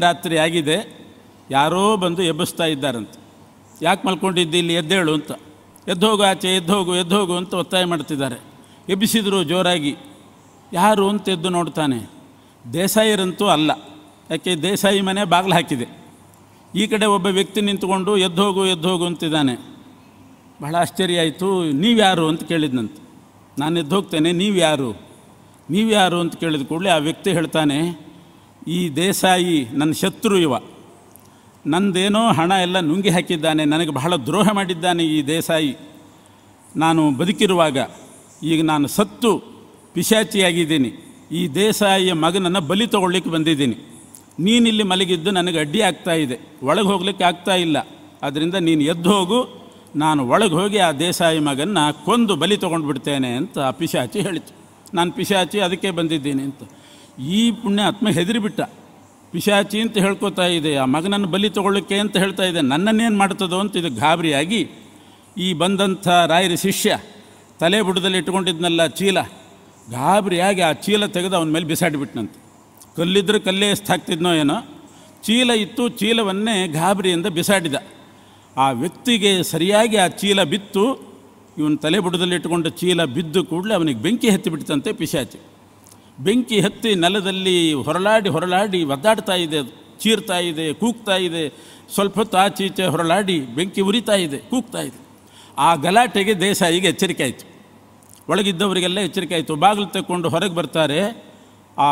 ಮಧ್ಯರಾತ್ರಿ ಆಗಿದೆ ಯಾರೋ ಬಂದು ಎಬ್ಬಿಸ್ತಾ ಇದ್ದಾರಂತೆ ಯಾಕೆ ಮಲ್ಕೊಂಡಿದ್ದು ಇಲ್ಲಿ ಎದ್ದೇಳು ಅಂತ ಹೋಗು ಆಚೆ ಎದ್ದು ಹೋಗು ಅಂತ ಒತ್ತಾಯ ಮಾಡ್ತಿದ್ದಾರೆ ಎಬ್ಬಿಸಿದರು ಜೋರಾಗಿ ಯಾರು ಅಂತ ಎದ್ದು ನೋಡ್ತಾನೆ ದೇಸಾಯಿರಂತೂ ಅಲ್ಲ ಯಾಕೆ ದೇಸಾಯಿ ಮನೆ ಬಾಗಿಲು ಹಾಕಿದೆ ಈ ಕಡೆ ಒಬ್ಬ ವ್ಯಕ್ತಿ ನಿಂತ್ಕೊಂಡು ಎದ್ದು ಹೋಗು ಅಂತಿದ್ದಾನೆ ಬಹಳ ಆಶ್ಚರ್ಯ ಆಯಿತು ನೀವ್ಯಾರು ಅಂತ ಕೇಳಿದ್ನಂತೆ ನಾನು ಎದ್ದೋಗ್ತೇನೆ ನೀವು ಯಾರು ನೀವು ಯಾರು ಅಂತ ಕೇಳಿದ ಕೂಡಲೇ ಆ ವ್ಯಕ್ತಿ ಹೇಳ್ತಾನೆ ಈ ದೇಸಾಯಿ ನನ್ನ ಶತ್ರು ಇವ ನಂದೇನೋ ಹಣ ಎಲ್ಲ ನುಂಗಿ ಹಾಕಿದ್ದಾನೆ ನನಗೆ ಬಹಳ ದ್ರೋಹ ಮಾಡಿದ್ದಾನೆ ಈ ದೇಸಾಯಿ ನಾನು ಬದುಕಿರುವಾಗ ಈಗ ನಾನು ಸತ್ತು ಪಿಶಾಚಿಯಾಗಿದ್ದೀನಿ ಈ ದೇಸಾಯಿಯ ಮಗನನ್ನು ಬಲಿ ತಗೊಳ್ಳಿಕ್ಕೆ ಬಂದಿದ್ದೀನಿ ನೀನಿಲ್ಲಿ ಮಲಗಿದ್ದು ನನಗೆ ಅಡ್ಡಿ ಆಗ್ತಾ ಇದೆ ಒಳಗೆ ಹೋಗ್ಲಿಕ್ಕೆ ಆಗ್ತಾ ಇಲ್ಲ ಆದ್ದರಿಂದ ನೀನು ಎದ್ದು ಹೋಗು ನಾನು ಒಳಗೆ ಹೋಗಿ ಆ ದೇಸಾಯಿ ಮಗನ್ನ ಕೊಂದು ಬಲಿ ತೊಗೊಂಡು ಬಿಡ್ತೇನೆ ಅಂತ ಪಿಶಾಚಿ ಹೇಳಿತು ನಾನು ಪಿಶಾಚಿ ಅದಕ್ಕೆ ಬಂದಿದ್ದೀನಿ ಅಂತ ಈ ಪುಣ್ಯ ಆತ್ಮ ಹೆದರಿಬಿಟ್ಟ ಪಿಶಾಚಿ ಅಂತ ಹೇಳ್ಕೊತಾ ಇದೆ ಆ ಮಗನನ್ನು ಬಲಿ ತಗೊಳ್ಳಕ್ಕೆ ಅಂತ ಹೇಳ್ತಾ ಇದೆ ನನ್ನನ್ನೇನು ಮಾಡ್ತದೋ ಅಂತ ಇದು ಗಾಬರಿಯಾಗಿ ಈ ಬಂದಂಥ ರಾಯರ ಶಿಷ್ಯ ತಲೆ ಬುಡದಲ್ಲಿ ಇಟ್ಕೊಂಡಿದ್ನಲ್ಲ ಚೀಲ ಗಾಬರಿಯಾಗಿ ಆ ಚೀಲ ತೆಗೆದು ಅವನ ಮೇಲೆ ಬಿಸಾಡಿಬಿಟ್ನಂತೆ ಕಲ್ಲಿದ್ದರೆ ಕಲ್ಲೇ ಎಷ್ಟಾಗ್ತಿದ್ನೋ ಏನೋ ಚೀಲ ಇತ್ತು ಚೀಲವನ್ನೇ ಗಾಬರಿಯಿಂದ ಬಿಸಾಡಿದ ಆ ವ್ಯಕ್ತಿಗೆ ಸರಿಯಾಗಿ ಆ ಚೀಲ ಬಿತ್ತು ಇವನು ತಲೆ ಬುಡದಲ್ಲಿ ಇಟ್ಟುಕೊಂಡ ಚೀಲ ಬಿದ್ದು ಕೂಡಲೇ ಅವನಿಗೆ ಬೆಂಕಿ ಹತ್ತಿಬಿಡ್ತಂತೆ ಪಿಶಾಚಿ ಬೆಂಕಿ ಹತ್ತಿ ನೆಲದಲ್ಲಿ ಹೊರಲಾಡಿ ಹೊರಲಾಡಿ ಒದ್ದಾಡ್ತಾ ಇದೆ ಅದು ಚೀರ್ತಾ ಇದೆ ಕೂಗ್ತಾ ಇದೆ ಸ್ವಲ್ಪ ಹೊತ್ತು ಈಚೆ ಹೊರಲಾಡಿ ಬೆಂಕಿ ಉರಿತಾ ಇದೆ ಕೂಗ್ತಾ ಇದೆ ಆ ಗಲಾಟೆಗೆ ದೇಸಾಯಿಗೆ ಎಚ್ಚರಿಕೆ ಆಯಿತು ಒಳಗಿದ್ದವರಿಗೆಲ್ಲ ಎಚ್ಚರಿಕೆ ಆಯಿತು ಬಾಗಿಲು ತಗೊಂಡು ಹೊರಗೆ ಬರ್ತಾರೆ ಆ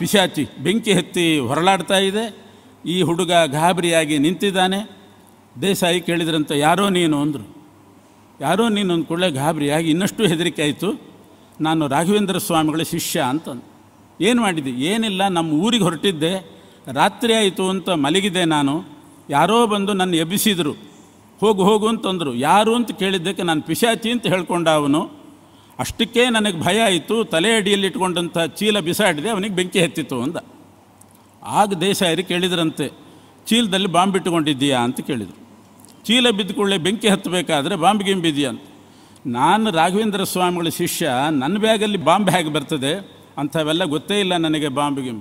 ಪಿಶಾಚಿ ಬೆಂಕಿ ಹತ್ತಿ ಹೊರಲಾಡ್ತಾ ಇದೆ ಈ ಹುಡುಗ ಗಾಬರಿಯಾಗಿ ನಿಂತಿದ್ದಾನೆ ದೇಸಾಯಿ ಕೇಳಿದ್ರಂತ ಯಾರೋ ನೀನು ಅಂದರು ಯಾರೋ ನೀನು ಅಂದ್ಕೊಳ್ಳೆ ಗಾಬರಿಯಾಗಿ ಇನ್ನಷ್ಟು ಹೆದರಿಕೆ ಆಯಿತು ನಾನು ರಾಘವೇಂದ್ರ ಸ್ವಾಮಿಗಳ ಶಿಷ್ಯ ಅಂತಂದು ಏನು ಮಾಡಿದ್ದೆ ಏನಿಲ್ಲ ನಮ್ಮ ಊರಿಗೆ ಹೊರಟಿದ್ದೆ ರಾತ್ರಿ ಆಯಿತು ಅಂತ ಮಲಗಿದೆ ನಾನು ಯಾರೋ ಬಂದು ನನ್ನ ಎಬ್ಬಿಸಿದರು ಹೋಗು ಹೋಗು ಅಂತಂದರು ಯಾರು ಅಂತ ಕೇಳಿದ್ದಕ್ಕೆ ನಾನು ಪಿಶಾಚಿ ಅಂತ ಹೇಳ್ಕೊಂಡ ಅವನು ಅಷ್ಟಕ್ಕೇ ನನಗೆ ಭಯ ಆಯಿತು ತಲೆ ಅಡಿಯಲ್ಲಿ ಇಟ್ಕೊಂಡಂಥ ಚೀಲ ಬಿಸಾಡಿದೆ ಅವನಿಗೆ ಬೆಂಕಿ ಹತ್ತಿತ್ತು ಅಂದ ಆಗ ಇರಿ ಕೇಳಿದ್ರಂತೆ ಚೀಲದಲ್ಲಿ ಬಾಂಬ್ ಇಟ್ಟುಕೊಂಡಿದ್ದೀಯಾ ಅಂತ ಕೇಳಿದರು ಚೀಲ ಬಿದ್ದುಕೊಳ್ಳೆ ಬೆಂಕಿ ಹತ್ತಬೇಕಾದ್ರೆ ಬಾಂಬ್ ಗಿಂಬಿದೆಯಾ ಅಂತ ನಾನು ರಾಘವೇಂದ್ರ ಸ್ವಾಮಿಗಳ ಶಿಷ್ಯ ನನ್ನ ಬ್ಯಾಗಲ್ಲಿ ಬಾಂಬ್ ಹೇಗೆ ಬರ್ತದೆ ಅಂಥವೆಲ್ಲ ಗೊತ್ತೇ ಇಲ್ಲ ನನಗೆ ಬಾಂಬು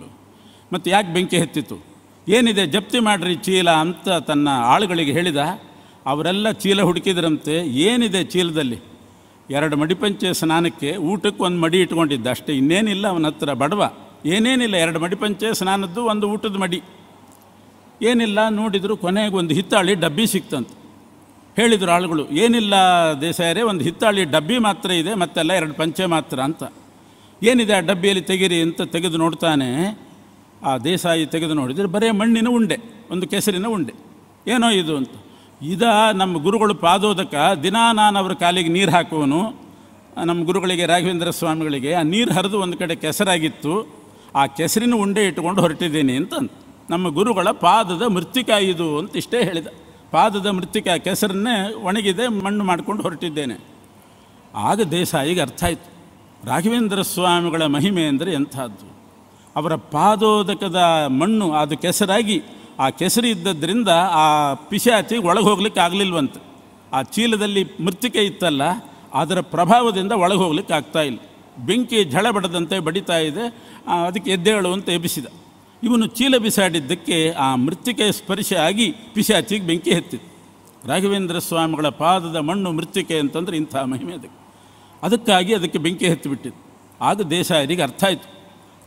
ಮತ್ತು ಯಾಕೆ ಬೆಂಕಿ ಹೆತ್ತಿತ್ತು ಏನಿದೆ ಜಪ್ತಿ ಮಾಡಿರಿ ಚೀಲ ಅಂತ ತನ್ನ ಆಳುಗಳಿಗೆ ಹೇಳಿದ ಅವರೆಲ್ಲ ಚೀಲ ಹುಡುಕಿದ್ರಂತೆ ಏನಿದೆ ಚೀಲದಲ್ಲಿ ಎರಡು ಮಡಿಪಂಚೆ ಸ್ನಾನಕ್ಕೆ ಊಟಕ್ಕೆ ಒಂದು ಮಡಿ ಇಟ್ಕೊಂಡಿದ್ದ ಅಷ್ಟೇ ಇನ್ನೇನಿಲ್ಲ ಅವನ ಹತ್ರ ಬಡವ ಏನೇನಿಲ್ಲ ಎರಡು ಮಡಿಪಂಚೆ ಸ್ನಾನದ್ದು ಒಂದು ಊಟದ ಮಡಿ ಏನಿಲ್ಲ ನೋಡಿದರೂ ಕೊನೆಗೆ ಒಂದು ಹಿತ್ತಾಳಿ ಡಬ್ಬಿ ಸಿಕ್ತಂತೆ ಹೇಳಿದರು ಆಳುಗಳು ಏನಿಲ್ಲ ದೇಸಾಯರೇ ಒಂದು ಹಿತ್ತಾಳಿ ಡಬ್ಬಿ ಮಾತ್ರ ಇದೆ ಮತ್ತೆಲ್ಲ ಎರಡು ಪಂಚೆ ಮಾತ್ರ ಅಂತ ಏನಿದೆ ಆ ಡಬ್ಬಿಯಲ್ಲಿ ತೆಗಿರಿ ಅಂತ ತೆಗೆದು ನೋಡ್ತಾನೆ ಆ ದೇಸಾಯಿ ತೆಗೆದು ನೋಡಿದರೆ ಬರೀ ಮಣ್ಣಿನ ಉಂಡೆ ಒಂದು ಕೆಸರಿನ ಉಂಡೆ ಏನೋ ಇದು ಅಂತ ಇದ ನಮ್ಮ ಗುರುಗಳು ಪಾದೋದಕ ದಿನಾ ನಾನು ಅವ್ರ ಕಾಲಿಗೆ ನೀರು ಹಾಕುವನು ನಮ್ಮ ಗುರುಗಳಿಗೆ ರಾಘವೇಂದ್ರ ಸ್ವಾಮಿಗಳಿಗೆ ಆ ನೀರು ಹರಿದು ಒಂದು ಕಡೆ ಕೆಸರಾಗಿತ್ತು ಆ ಕೆಸರಿನ ಉಂಡೆ ಇಟ್ಟುಕೊಂಡು ಹೊರಟಿದ್ದೀನಿ ಅಂತ ನಮ್ಮ ಗುರುಗಳ ಪಾದದ ಮೃತ್ತಿಕಾ ಇದು ಅಂತ ಇಷ್ಟೇ ಹೇಳಿದ ಪಾದದ ಮೃತ್ತಿಕಾ ಕೆಸರನ್ನೇ ಒಣಗಿದೆ ಮಣ್ಣು ಮಾಡಿಕೊಂಡು ಹೊರಟಿದ್ದೇನೆ ಆಗ ದೇಸಾಯಿಗೆ ಅರ್ಥ ಆಯಿತು ರಾಘವೇಂದ್ರ ಸ್ವಾಮಿಗಳ ಮಹಿಮೆ ಅಂದರೆ ಎಂಥದ್ದು ಅವರ ಪಾದೋದಕದ ಮಣ್ಣು ಅದು ಕೆಸರಾಗಿ ಆ ಕೆಸರಿ ಇದ್ದದ್ದರಿಂದ ಆ ಪಿಶಾಚಿ ಒಳಗೆ ಹೋಗ್ಲಿಕ್ಕೆ ಆಗಲಿಲ್ವಂತೆ ಆ ಚೀಲದಲ್ಲಿ ಮೃತ್ತಿಕೆ ಇತ್ತಲ್ಲ ಅದರ ಪ್ರಭಾವದಿಂದ ಒಳಗೆ ಹೋಗ್ಲಿಕ್ಕೆ ಆಗ್ತಾ ಇಲ್ಲ ಬೆಂಕಿ ಝಳ ಬಡದಂತೆ ಬಡಿತಾ ಇದೆ ಅದಕ್ಕೆ ಎದ್ದೇಳು ಅಂತ ಎಬ್ಬಿಸಿದ ಇವನು ಚೀಲ ಬಿಸಾಡಿದ್ದಕ್ಕೆ ಆ ಮೃತ್ತಿಕೆ ಸ್ಪರ್ಶ ಆಗಿ ಪಿಶಾಚಿಗೆ ಬೆಂಕಿ ಹೆತ್ತಿತ್ತು ರಾಘವೇಂದ್ರ ಸ್ವಾಮಿಗಳ ಪಾದದ ಮಣ್ಣು ಮೃತ್ತಿಕೆ ಅಂತಂದರೆ ಇಂಥ ಮಹಿಮೆ ಅದಕ್ಕೆ ಅದಕ್ಕಾಗಿ ಅದಕ್ಕೆ ಬೆಂಕಿ ಹತ್ತಿಬಿಟ್ಟಿತ್ತು ಆಗ ದೇಸಾಯರಿಗೆ ಅರ್ಥ ಆಯಿತು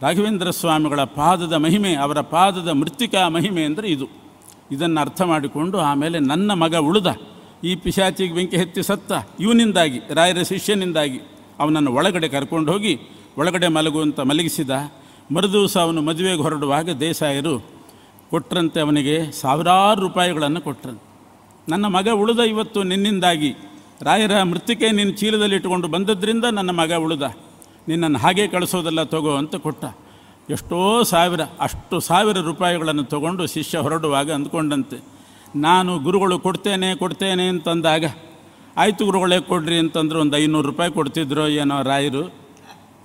ರಾಘವೇಂದ್ರ ಸ್ವಾಮಿಗಳ ಪಾದದ ಮಹಿಮೆ ಅವರ ಪಾದದ ಮೃತ್ತಿಕಾ ಮಹಿಮೆ ಅಂದರೆ ಇದು ಇದನ್ನು ಅರ್ಥ ಮಾಡಿಕೊಂಡು ಆಮೇಲೆ ನನ್ನ ಮಗ ಉಳಿದ ಈ ಪಿಶಾಚಿಗೆ ಬೆಂಕಿ ಹೆತ್ತಿ ಸತ್ತ ಇವನಿಂದಾಗಿ ರಾಯರ ಶಿಷ್ಯನಿಂದಾಗಿ ಅವನನ್ನು ಒಳಗಡೆ ಕರ್ಕೊಂಡು ಹೋಗಿ ಒಳಗಡೆ ಮಲಗುವಂತ ಮಲಗಿಸಿದ ಮರುದಿವಸ ಅವನು ಮದುವೆಗೆ ಹೊರಡುವಾಗ ದೇಸಾಯರು ಕೊಟ್ಟರಂತೆ ಅವನಿಗೆ ಸಾವಿರಾರು ರೂಪಾಯಿಗಳನ್ನು ಕೊಟ್ಟರು ನನ್ನ ಮಗ ಉಳಿದ ಇವತ್ತು ನಿನ್ನಿಂದಾಗಿ ರಾಯರ ಮೃತಿಕೆ ನೀನು ಚೀಲದಲ್ಲಿ ಇಟ್ಟುಕೊಂಡು ಬಂದದ್ದರಿಂದ ನನ್ನ ಮಗ ಉಳಿದ ನಿನ್ನನ್ನು ಹಾಗೆ ಕಳಿಸೋದೆಲ್ಲ ತಗೋ ಅಂತ ಕೊಟ್ಟ ಎಷ್ಟೋ ಸಾವಿರ ಅಷ್ಟು ಸಾವಿರ ರೂಪಾಯಿಗಳನ್ನು ತಗೊಂಡು ಶಿಷ್ಯ ಹೊರಡುವಾಗ ಅಂದ್ಕೊಂಡಂತೆ ನಾನು ಗುರುಗಳು ಕೊಡ್ತೇನೆ ಕೊಡ್ತೇನೆ ಅಂತಂದಾಗ ಆಯಿತು ಗುರುಗಳೇ ಕೊಡ್ರಿ ಅಂತಂದ್ರೆ ಒಂದು ಐನೂರು ರೂಪಾಯಿ ಕೊಡ್ತಿದ್ರು ಏನೋ ರಾಯರು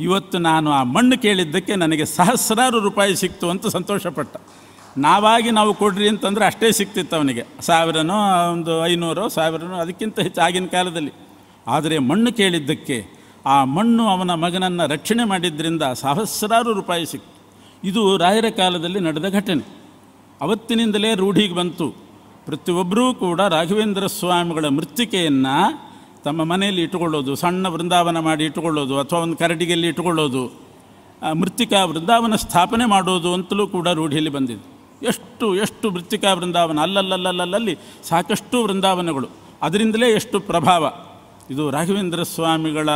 ಇವತ್ತು ನಾನು ಆ ಮಣ್ಣು ಕೇಳಿದ್ದಕ್ಕೆ ನನಗೆ ಸಹಸ್ರಾರು ರೂಪಾಯಿ ಸಿಕ್ತು ಅಂತ ಸಂತೋಷಪಟ್ಟ ನಾವಾಗಿ ನಾವು ಕೊಡ್ರಿ ಅಂತಂದರೆ ಅಷ್ಟೇ ಸಿಕ್ತಿತ್ತು ಅವನಿಗೆ ಸಾವಿರನೋ ಒಂದು ಐನೂರು ಸಾವಿರನೋ ಅದಕ್ಕಿಂತ ಹೆಚ್ಚು ಆಗಿನ ಕಾಲದಲ್ಲಿ ಆದರೆ ಮಣ್ಣು ಕೇಳಿದ್ದಕ್ಕೆ ಆ ಮಣ್ಣು ಅವನ ಮಗನನ್ನು ರಕ್ಷಣೆ ಮಾಡಿದ್ದರಿಂದ ಸಹಸ್ರಾರು ರೂಪಾಯಿ ಸಿಕ್ತು ಇದು ರಾಯರ ಕಾಲದಲ್ಲಿ ನಡೆದ ಘಟನೆ ಅವತ್ತಿನಿಂದಲೇ ರೂಢಿಗೆ ಬಂತು ಪ್ರತಿಯೊಬ್ಬರೂ ಕೂಡ ರಾಘವೇಂದ್ರ ಸ್ವಾಮಿಗಳ ಮೃತ್ತಿಕೆಯನ್ನು ತಮ್ಮ ಮನೆಯಲ್ಲಿ ಇಟ್ಟುಕೊಳ್ಳೋದು ಸಣ್ಣ ವೃಂದಾವನ ಮಾಡಿ ಇಟ್ಟುಕೊಳ್ಳೋದು ಅಥವಾ ಒಂದು ಕರಡಿಗೆಯಲ್ಲಿ ಇಟ್ಟುಕೊಳ್ಳೋದು ಮೃತ್ತಿಕಾ ವೃಂದಾವನ ಸ್ಥಾಪನೆ ಮಾಡೋದು ಅಂತಲೂ ಕೂಡ ರೂಢಿಯಲ್ಲಿ ಬಂದಿದೆ ಎಷ್ಟು ಎಷ್ಟು ಮೃತ್ತಿಕಾ ಬೃಂದಾವನ ಅಲ್ಲಲ್ಲಲ್ಲಲ್ಲಲ್ಲಿ ಸಾಕಷ್ಟು ವೃಂದಾವನಗಳು ಅದರಿಂದಲೇ ಎಷ್ಟು ಪ್ರಭಾವ ಇದು ರಾಘವೇಂದ್ರ ಸ್ವಾಮಿಗಳ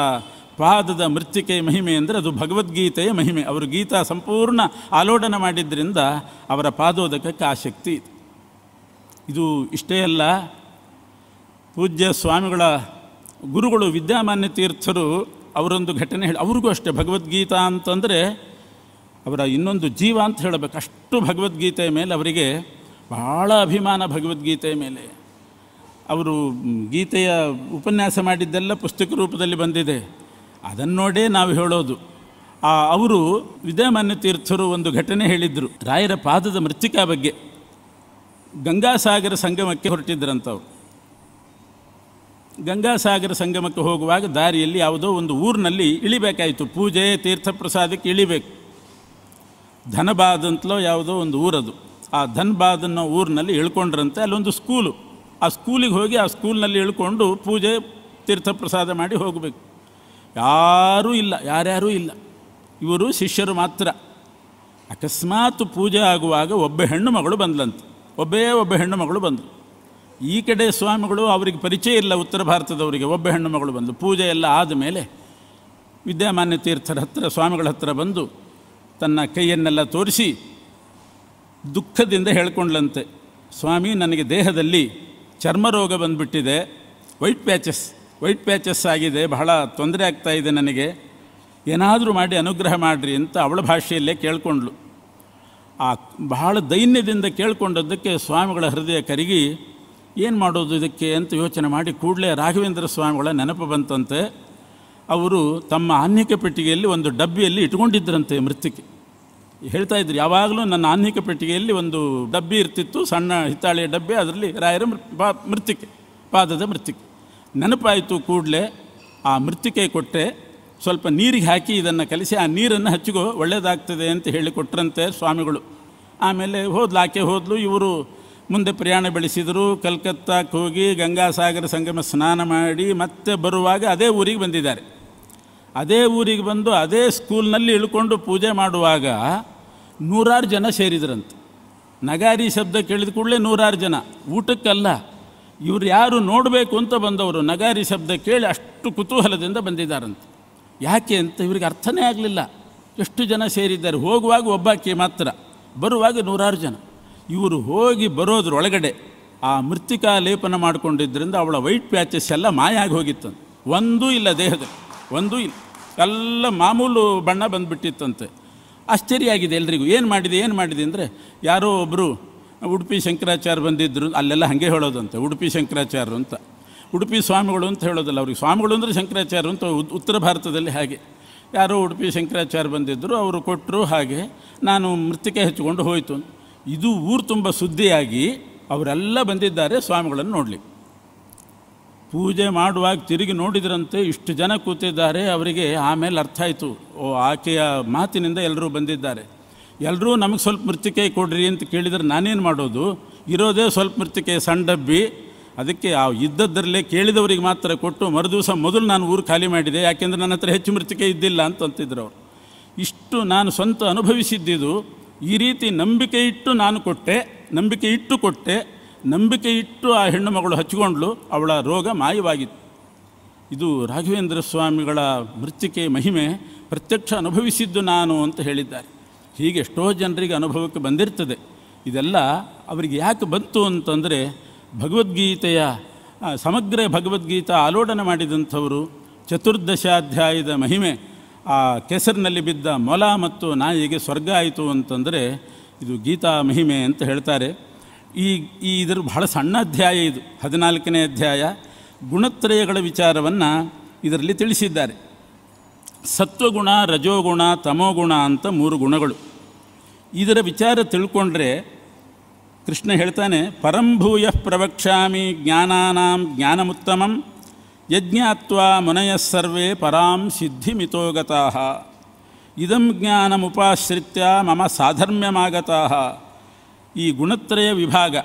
ಪಾದದ ಮೃತ್ತಿಕೆ ಮಹಿಮೆ ಅಂದರೆ ಅದು ಭಗವದ್ಗೀತೆಯ ಮಹಿಮೆ ಅವರು ಗೀತಾ ಸಂಪೂರ್ಣ ಆಲೋಡನ ಮಾಡಿದ್ದರಿಂದ ಅವರ ಪಾದೋದಕಕ್ಕೆ ಆಸಕ್ತಿ ಇದು ಇಷ್ಟೇ ಅಲ್ಲ ಪೂಜ್ಯ ಸ್ವಾಮಿಗಳ ಗುರುಗಳು ವಿದ್ಯಾಮಾನ್ಯ ತೀರ್ಥರು ಅವರೊಂದು ಘಟನೆ ಹೇಳಿ ಅವ್ರಿಗೂ ಅಷ್ಟೇ ಭಗವದ್ಗೀತಾ ಅಂತಂದರೆ ಅವರ ಇನ್ನೊಂದು ಜೀವ ಅಂತ ಹೇಳಬೇಕು ಅಷ್ಟು ಭಗವದ್ಗೀತೆಯ ಮೇಲೆ ಅವರಿಗೆ ಬಹಳ ಅಭಿಮಾನ ಭಗವದ್ಗೀತೆಯ ಮೇಲೆ ಅವರು ಗೀತೆಯ ಉಪನ್ಯಾಸ ಮಾಡಿದ್ದೆಲ್ಲ ಪುಸ್ತಕ ರೂಪದಲ್ಲಿ ಬಂದಿದೆ ಅದನ್ನು ನೋಡೇ ನಾವು ಹೇಳೋದು ಆ ಅವರು ವಿದ್ಯಾಮಾನ್ಯ ತೀರ್ಥರು ಒಂದು ಘಟನೆ ಹೇಳಿದರು ರಾಯರ ಪಾದದ ಮೃತ್ತಿಕಾ ಬಗ್ಗೆ ಗಂಗಾಸಾಗರ ಸಂಗಮಕ್ಕೆ ಹೊರಟಿದ್ದರಂಥವ್ರು ಗಂಗಾಸಾಗರ ಸಂಗಮಕ್ಕೆ ಹೋಗುವಾಗ ದಾರಿಯಲ್ಲಿ ಯಾವುದೋ ಒಂದು ಊರಿನಲ್ಲಿ ಇಳಿಬೇಕಾಯಿತು ಪೂಜೆ ತೀರ್ಥ ಪ್ರಸಾದಕ್ಕೆ ಇಳಿಬೇಕು ಧನಬಾದ್ ಅಂತಲೋ ಯಾವುದೋ ಒಂದು ಊರದು ಆ ಧನ್ಬಾದ್ ಅನ್ನೋ ಊರಿನಲ್ಲಿ ಇಳ್ಕೊಂಡ್ರಂತೆ ಅಲ್ಲೊಂದು ಸ್ಕೂಲು ಆ ಸ್ಕೂಲಿಗೆ ಹೋಗಿ ಆ ಸ್ಕೂಲ್ನಲ್ಲಿ ಇಳ್ಕೊಂಡು ಪೂಜೆ ತೀರ್ಥ ಪ್ರಸಾದ ಮಾಡಿ ಹೋಗಬೇಕು ಯಾರೂ ಇಲ್ಲ ಯಾರ್ಯಾರೂ ಇಲ್ಲ ಇವರು ಶಿಷ್ಯರು ಮಾತ್ರ ಅಕಸ್ಮಾತ್ ಪೂಜೆ ಆಗುವಾಗ ಒಬ್ಬ ಹೆಣ್ಣು ಮಗಳು ಬಂದ್ಲಂತೆ ಒಬ್ಬೇ ಒಬ್ಬ ಹೆಣ್ಣು ಮಗಳು ಬಂದಳು ಈ ಕಡೆ ಸ್ವಾಮಿಗಳು ಅವರಿಗೆ ಪರಿಚಯ ಇಲ್ಲ ಉತ್ತರ ಭಾರತದವರಿಗೆ ಒಬ್ಬ ಹೆಣ್ಣು ಮಗಳು ಬಂದು ಪೂಜೆ ಎಲ್ಲ ಆದ ಮೇಲೆ ವಿದ್ಯಾಮಾನ್ಯ ತೀರ್ಥರ ಹತ್ರ ಸ್ವಾಮಿಗಳ ಹತ್ರ ಬಂದು ತನ್ನ ಕೈಯನ್ನೆಲ್ಲ ತೋರಿಸಿ ದುಃಖದಿಂದ ಹೇಳ್ಕೊಂಡ್ಲಂತೆ ಸ್ವಾಮಿ ನನಗೆ ದೇಹದಲ್ಲಿ ಚರ್ಮರೋಗ ಬಂದುಬಿಟ್ಟಿದೆ ವೈಟ್ ಪ್ಯಾಚಸ್ ವೈಟ್ ಪ್ಯಾಚಸ್ ಆಗಿದೆ ಬಹಳ ತೊಂದರೆ ಆಗ್ತಾ ಇದೆ ನನಗೆ ಏನಾದರೂ ಮಾಡಿ ಅನುಗ್ರಹ ಮಾಡಿರಿ ಅಂತ ಅವಳ ಭಾಷೆಯಲ್ಲೇ ಕೇಳ್ಕೊಂಡ್ಳು ಆ ಬಹಳ ದೈನ್ಯದಿಂದ ಕೇಳ್ಕೊಂಡದ್ದಕ್ಕೆ ಸ್ವಾಮಿಗಳ ಹೃದಯ ಕರಿಗಿ ಏನು ಮಾಡೋದು ಇದಕ್ಕೆ ಅಂತ ಯೋಚನೆ ಮಾಡಿ ಕೂಡಲೇ ರಾಘವೇಂದ್ರ ಸ್ವಾಮಿಗಳ ನೆನಪು ಬಂತಂತೆ ಅವರು ತಮ್ಮ ಆನ್ಯಕ ಪೆಟ್ಟಿಗೆಯಲ್ಲಿ ಒಂದು ಡಬ್ಬಿಯಲ್ಲಿ ಇಟ್ಕೊಂಡಿದ್ದರಂತೆ ಮೃತ್ತಿಕೆ ಹೇಳ್ತಾ ಇದ್ರು ಯಾವಾಗಲೂ ನನ್ನ ಆನ್ಯಕ ಪೆಟ್ಟಿಗೆಯಲ್ಲಿ ಒಂದು ಡಬ್ಬಿ ಇರ್ತಿತ್ತು ಸಣ್ಣ ಹಿತ್ತಾಳೆಯ ಡಬ್ಬಿ ಅದರಲ್ಲಿ ರಾಯರ ಪಾ ಮೃತ್ತಿಕೆ ಪಾದದ ಮೃತ್ತಿಕೆ ನೆನಪಾಯಿತು ಕೂಡಲೇ ಆ ಮೃತ್ತಿಕೆ ಕೊಟ್ಟೆ ಸ್ವಲ್ಪ ನೀರಿಗೆ ಹಾಕಿ ಇದನ್ನು ಕಲಿಸಿ ಆ ನೀರನ್ನು ಹಚ್ಚಿಗೋ ಒಳ್ಳೆಯದಾಗ್ತದೆ ಅಂತ ಹೇಳಿಕೊಟ್ರಂತೆ ಸ್ವಾಮಿಗಳು ಆಮೇಲೆ ಹೋದ್ಲು ಆಕೆ ಹೋದ್ಲು ಇವರು ಮುಂದೆ ಪ್ರಯಾಣ ಬೆಳೆಸಿದರು ಕಲ್ಕತ್ತಾಕ್ಕೆ ಹೋಗಿ ಗಂಗಾಸಾಗರ ಸಂಗಮ ಸ್ನಾನ ಮಾಡಿ ಮತ್ತೆ ಬರುವಾಗ ಅದೇ ಊರಿಗೆ ಬಂದಿದ್ದಾರೆ ಅದೇ ಊರಿಗೆ ಬಂದು ಅದೇ ಸ್ಕೂಲ್ನಲ್ಲಿ ಇಳ್ಕೊಂಡು ಪೂಜೆ ಮಾಡುವಾಗ ನೂರಾರು ಜನ ಸೇರಿದ್ರಂತೆ ನಗಾರಿ ಶಬ್ದ ಕೇಳಿದ ಕೂಡಲೇ ನೂರಾರು ಜನ ಊಟಕ್ಕಲ್ಲ ಇವರು ಯಾರು ನೋಡಬೇಕು ಅಂತ ಬಂದವರು ನಗಾರಿ ಶಬ್ದ ಕೇಳಿ ಅಷ್ಟು ಕುತೂಹಲದಿಂದ ಬಂದಿದ್ದಾರಂತೆ ಯಾಕೆ ಅಂತ ಇವ್ರಿಗೆ ಅರ್ಥನೇ ಆಗಲಿಲ್ಲ ಎಷ್ಟು ಜನ ಸೇರಿದ್ದಾರೆ ಹೋಗುವಾಗ ಒಬ್ಬಾಕಿ ಮಾತ್ರ ಬರುವಾಗ ನೂರಾರು ಜನ ಇವರು ಹೋಗಿ ಬರೋದ್ರೊಳಗಡೆ ಆ ಮೃತ್ತಿಕಾ ಲೇಪನ ಮಾಡಿಕೊಂಡಿದ್ದರಿಂದ ಅವಳ ವೈಟ್ ಪ್ಯಾಚಸ್ ಎಲ್ಲ ಮಾಯ ಆಗಿ ಹೋಗಿತ್ತು ಒಂದೂ ಇಲ್ಲ ದೇಹದಲ್ಲಿ ಒಂದೂ ಇಲ್ಲ ಎಲ್ಲ ಮಾಮೂಲು ಬಣ್ಣ ಬಂದುಬಿಟ್ಟಿತ್ತಂತೆ ಆಶ್ಚರ್ಯ ಆಗಿದೆ ಎಲ್ರಿಗೂ ಏನು ಮಾಡಿದೆ ಏನು ಮಾಡಿದೆ ಅಂದರೆ ಯಾರೋ ಒಬ್ಬರು ಉಡುಪಿ ಶಂಕರಾಚಾರ್ಯ ಬಂದಿದ್ದರು ಅಲ್ಲೆಲ್ಲ ಹಾಗೆ ಹೇಳೋದಂತೆ ಉಡುಪಿ ಶಂಕರಾಚಾರ್ಯರು ಅಂತ ಉಡುಪಿ ಸ್ವಾಮಿಗಳು ಅಂತ ಹೇಳೋದಲ್ಲ ಅವ್ರಿಗೆ ಸ್ವಾಮಿಗಳು ಅಂದರೆ ಶಂಕರಾಚಾರ್ಯ ಅಂತ ಉತ್ತರ ಭಾರತದಲ್ಲಿ ಹಾಗೆ ಯಾರೋ ಉಡುಪಿ ಶಂಕರಾಚಾರ್ಯ ಬಂದಿದ್ದರು ಅವರು ಕೊಟ್ಟರು ಹಾಗೆ ನಾನು ಮೃತ್ತಿಕೆ ಹೆಚ್ಚಿಕೊಂಡು ಹೋಯಿತು ಇದು ಊರು ತುಂಬ ಸುದ್ದಿಯಾಗಿ ಅವರೆಲ್ಲ ಬಂದಿದ್ದಾರೆ ಸ್ವಾಮಿಗಳನ್ನು ನೋಡಲಿ ಪೂಜೆ ಮಾಡುವಾಗ ತಿರುಗಿ ನೋಡಿದ್ರಂತೆ ಇಷ್ಟು ಜನ ಕೂತಿದ್ದಾರೆ ಅವರಿಗೆ ಆಮೇಲೆ ಅರ್ಥ ಆಯಿತು ಓ ಆಕೆಯ ಮಾತಿನಿಂದ ಎಲ್ಲರೂ ಬಂದಿದ್ದಾರೆ ಎಲ್ಲರೂ ನಮಗೆ ಸ್ವಲ್ಪ ಮೃತ್ತಿಕೆ ಕೊಡ್ರಿ ಅಂತ ಕೇಳಿದರೆ ನಾನೇನು ಮಾಡೋದು ಇರೋದೇ ಸ್ವಲ್ಪ ಮೃತ್ತಿಕೆ ಸಣ್ಣಬ್ಬಿ ಅದಕ್ಕೆ ಆ ಇದ್ದದ್ದರಲ್ಲೇ ಕೇಳಿದವರಿಗೆ ಮಾತ್ರ ಕೊಟ್ಟು ಮರುದಿವಸ ಮೊದಲು ನಾನು ಊರು ಖಾಲಿ ಮಾಡಿದೆ ಯಾಕೆಂದರೆ ನನ್ನ ಹತ್ರ ಹೆಚ್ಚು ಮೃತ್ತಿಕೆ ಇದ್ದಿಲ್ಲ ಅಂತಂತಿದ್ರು ಅವರು ಇಷ್ಟು ನಾನು ಸ್ವಂತ ಅನುಭವಿಸಿದ್ದಿದ್ದು ಈ ರೀತಿ ನಂಬಿಕೆ ಇಟ್ಟು ನಾನು ಕೊಟ್ಟೆ ನಂಬಿಕೆ ಇಟ್ಟು ಕೊಟ್ಟೆ ನಂಬಿಕೆ ಇಟ್ಟು ಆ ಹೆಣ್ಣು ಮಗಳು ಹಚ್ಚಿಕೊಂಡ್ಲು ಅವಳ ರೋಗ ಮಾಯವಾಗಿತ್ತು ಇದು ರಾಘವೇಂದ್ರ ಸ್ವಾಮಿಗಳ ಮೃತ್ತಿಕೆ ಮಹಿಮೆ ಪ್ರತ್ಯಕ್ಷ ಅನುಭವಿಸಿದ್ದು ನಾನು ಅಂತ ಹೇಳಿದ್ದಾರೆ ಹೀಗೆ ಎಷ್ಟೋ ಜನರಿಗೆ ಅನುಭವಕ್ಕೆ ಬಂದಿರ್ತದೆ ಇದೆಲ್ಲ ಅವರಿಗೆ ಯಾಕೆ ಬಂತು ಅಂತಂದರೆ ಭಗವದ್ಗೀತೆಯ ಸಮಗ್ರ ಭಗವದ್ಗೀತಾ ಆಲೋಡನೆ ಮಾಡಿದಂಥವರು ಚತುರ್ದಶಾಧ್ಯಾಯದ ಮಹಿಮೆ ಆ ಕೆಸರಿನಲ್ಲಿ ಬಿದ್ದ ಮೊಲ ಮತ್ತು ನಾಯಿಗೆ ಸ್ವರ್ಗ ಆಯಿತು ಅಂತಂದರೆ ಇದು ಗೀತಾ ಮಹಿಮೆ ಅಂತ ಹೇಳ್ತಾರೆ ಈ ಈ ಇದರ ಬಹಳ ಸಣ್ಣ ಅಧ್ಯಾಯ ಇದು ಹದಿನಾಲ್ಕನೇ ಅಧ್ಯಾಯ ಗುಣತ್ರಯಗಳ ವಿಚಾರವನ್ನು ಇದರಲ್ಲಿ ತಿಳಿಸಿದ್ದಾರೆ ಸತ್ವಗುಣ ರಜೋಗುಣ ತಮೋಗುಣ ಅಂತ ಮೂರು ಗುಣಗಳು ಇದರ ವಿಚಾರ ತಿಳ್ಕೊಂಡ್ರೆ ಕೃಷ್ಣ ಹೇಳ್ತಾನೆ ಪರಂಭೂಯ ಪ್ರವಕ್ಷಾಮಿ ಜ್ಞಾನಾನಾಂ ಜ್ಞಾನಮುತ್ತಮಂ ಯಜ್ಞಾತ್ವಾ ಮುನಯಸ್ಸರ್ವೇ ಪರಾಂ ಮಿತೋಗತಾ ಇದಂ ಜ್ಞಾನಮುಪಾಶ್ರಿತ್ಯ ಮಮ ಸಾಧರ್ಮ್ಯಮಾಗತಾ ಈ ಗುಣತ್ರಯ ವಿಭಾಗ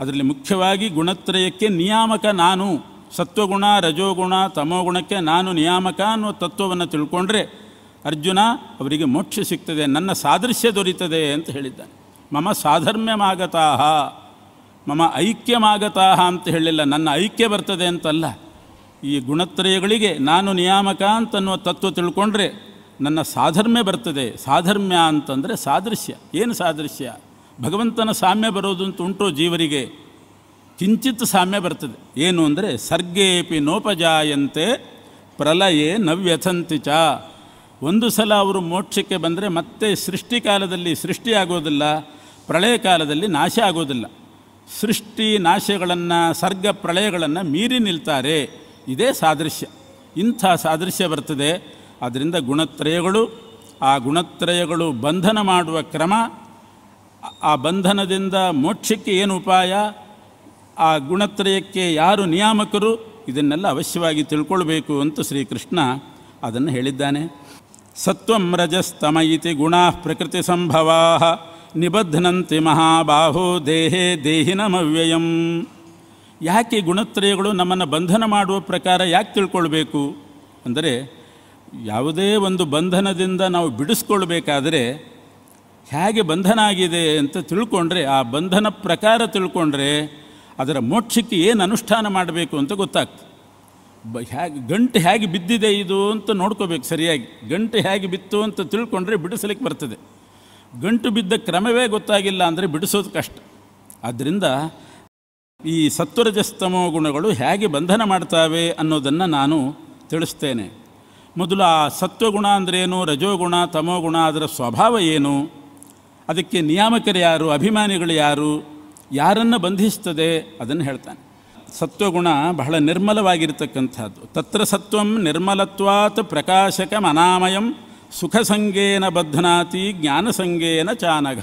ಅದರಲ್ಲಿ ಮುಖ್ಯವಾಗಿ ಗುಣತ್ರಯಕ್ಕೆ ನಿಯಾಮಕ ನಾನು ಸತ್ವಗುಣ ರಜೋಗುಣ ತಮೋಗುಣಕ್ಕೆ ನಾನು ನಿಯಾಮಕ ಅನ್ನೋ ತತ್ವವನ್ನು ತಿಳ್ಕೊಂಡ್ರೆ ಅರ್ಜುನ ಅವರಿಗೆ ಮೋಕ್ಷ ಸಿಗ್ತದೆ ನನ್ನ ಸಾದೃಶ್ಯ ದೊರೀತದೆ ಅಂತ ಹೇಳಿದ್ದಾನೆ ಮಮ ಸಾಧರ್ಮ್ಯಮಾಗತಾ ಮಮ ಐಕ್ಯಮಾಗತಾ ಅಂತ ಹೇಳಿಲ್ಲ ನನ್ನ ಐಕ್ಯ ಬರ್ತದೆ ಅಂತಲ್ಲ ಈ ಗುಣತ್ರಯಗಳಿಗೆ ನಾನು ನಿಯಾಮಕ ಅಂತನ್ನುವ ತತ್ವ ತಿಳ್ಕೊಂಡ್ರೆ ನನ್ನ ಸಾಧರ್ಮ್ಯ ಬರ್ತದೆ ಸಾಧರ್ಮ್ಯ ಅಂತಂದರೆ ಸಾದೃಶ್ಯ ಏನು ಸಾದೃಶ್ಯ ಭಗವಂತನ ಸಾಮ್ಯ ಬರೋದು ಅಂತ ಉಂಟು ಜೀವರಿಗೆ ಕಿಂಚಿತ್ ಸಾಮ್ಯ ಬರ್ತದೆ ಏನು ಅಂದರೆ ಸರ್ಗೇಪಿ ನೋಪಜಾಯಂತೆ ಪ್ರಲಯೇ ನವ್ಯಥಂತಿ ಚ ಒಂದು ಸಲ ಅವರು ಮೋಕ್ಷಕ್ಕೆ ಬಂದರೆ ಮತ್ತೆ ಸೃಷ್ಟಿ ಸೃಷ್ಟಿಯಾಗೋದಿಲ್ಲ ಪ್ರಳಯ ಕಾಲದಲ್ಲಿ ನಾಶ ಆಗೋದಿಲ್ಲ ಸೃಷ್ಟಿ ನಾಶಗಳನ್ನು ಸರ್ಗ ಪ್ರಳಯಗಳನ್ನು ಮೀರಿ ನಿಲ್ತಾರೆ ಇದೇ ಸಾದೃಶ್ಯ ಇಂಥ ಸಾದೃಶ್ಯ ಬರ್ತದೆ ಅದರಿಂದ ಗುಣತ್ರಯಗಳು ಆ ಗುಣತ್ರಯಗಳು ಬಂಧನ ಮಾಡುವ ಕ್ರಮ ಆ ಬಂಧನದಿಂದ ಮೋಕ್ಷಕ್ಕೆ ಏನು ಉಪಾಯ ಆ ಗುಣತ್ರಯಕ್ಕೆ ಯಾರು ನಿಯಾಮಕರು ಇದನ್ನೆಲ್ಲ ಅವಶ್ಯವಾಗಿ ತಿಳ್ಕೊಳ್ಬೇಕು ಅಂತ ಶ್ರೀಕೃಷ್ಣ ಅದನ್ನು ಹೇಳಿದ್ದಾನೆ ಸತ್ವಂ ರಜಸ್ತಮ ಇತಿ ಗುಣಾ ಪ್ರಕೃತಿ ಸಂಭವಾ ನಿಬಧ್ನಂತಿ ಮಹಾಬಾಹೋ ದೇಹೇ ದೇಹಿನಮವ್ಯಯಂ ಯಾಕೆ ಗುಣತ್ರಯಗಳು ನಮ್ಮನ್ನು ಬಂಧನ ಮಾಡುವ ಪ್ರಕಾರ ಯಾಕೆ ತಿಳ್ಕೊಳ್ಬೇಕು ಅಂದರೆ ಯಾವುದೇ ಒಂದು ಬಂಧನದಿಂದ ನಾವು ಬಿಡಿಸ್ಕೊಳ್ಬೇಕಾದರೆ ಹೇಗೆ ಬಂಧನ ಆಗಿದೆ ಅಂತ ತಿಳ್ಕೊಂಡ್ರೆ ಆ ಬಂಧನ ಪ್ರಕಾರ ತಿಳ್ಕೊಂಡ್ರೆ ಅದರ ಮೋಕ್ಷಕ್ಕೆ ಏನು ಅನುಷ್ಠಾನ ಮಾಡಬೇಕು ಅಂತ ಗೊತ್ತಾಗ್ತದೆ ಬ ಹೇಗೆ ಗಂಟು ಹೇಗೆ ಬಿದ್ದಿದೆ ಇದು ಅಂತ ನೋಡ್ಕೋಬೇಕು ಸರಿಯಾಗಿ ಗಂಟು ಹೇಗೆ ಬಿತ್ತು ಅಂತ ತಿಳ್ಕೊಂಡ್ರೆ ಬಿಡಿಸಲಿಕ್ಕೆ ಬರ್ತದೆ ಗಂಟು ಬಿದ್ದ ಕ್ರಮವೇ ಗೊತ್ತಾಗಿಲ್ಲ ಅಂದರೆ ಬಿಡಿಸೋದು ಕಷ್ಟ ಆದ್ದರಿಂದ ಈ ಸತ್ವರಜಸ್ತಮೋ ಗುಣಗಳು ಹೇಗೆ ಬಂಧನ ಮಾಡ್ತಾವೆ ಅನ್ನೋದನ್ನು ನಾನು ತಿಳಿಸ್ತೇನೆ ಮೊದಲು ಆ ಸತ್ವಗುಣ ಅಂದ್ರೇನು ರಜೋಗುಣ ತಮೋಗುಣ ಅದರ ಸ್ವಭಾವ ಏನು ಅದಕ್ಕೆ ನಿಯಾಮಕರು ಯಾರು ಅಭಿಮಾನಿಗಳು ಯಾರು ಯಾರನ್ನು ಬಂಧಿಸ್ತದೆ ಅದನ್ನು ಹೇಳ್ತಾನೆ ಸತ್ವಗುಣ ಬಹಳ ನಿರ್ಮಲವಾಗಿರ್ತಕ್ಕಂಥದ್ದು ತತ್ರ ಸತ್ವಂ ನಿರ್ಮಲತ್ವಾತ್ ಪ್ರಕಾಶಕ ಅನಾಮಯಂ ಬದ್ಧನಾತಿ ಜ್ಞಾನ ಜ್ಞಾನಸಂಗೇನ ಚಾನಘ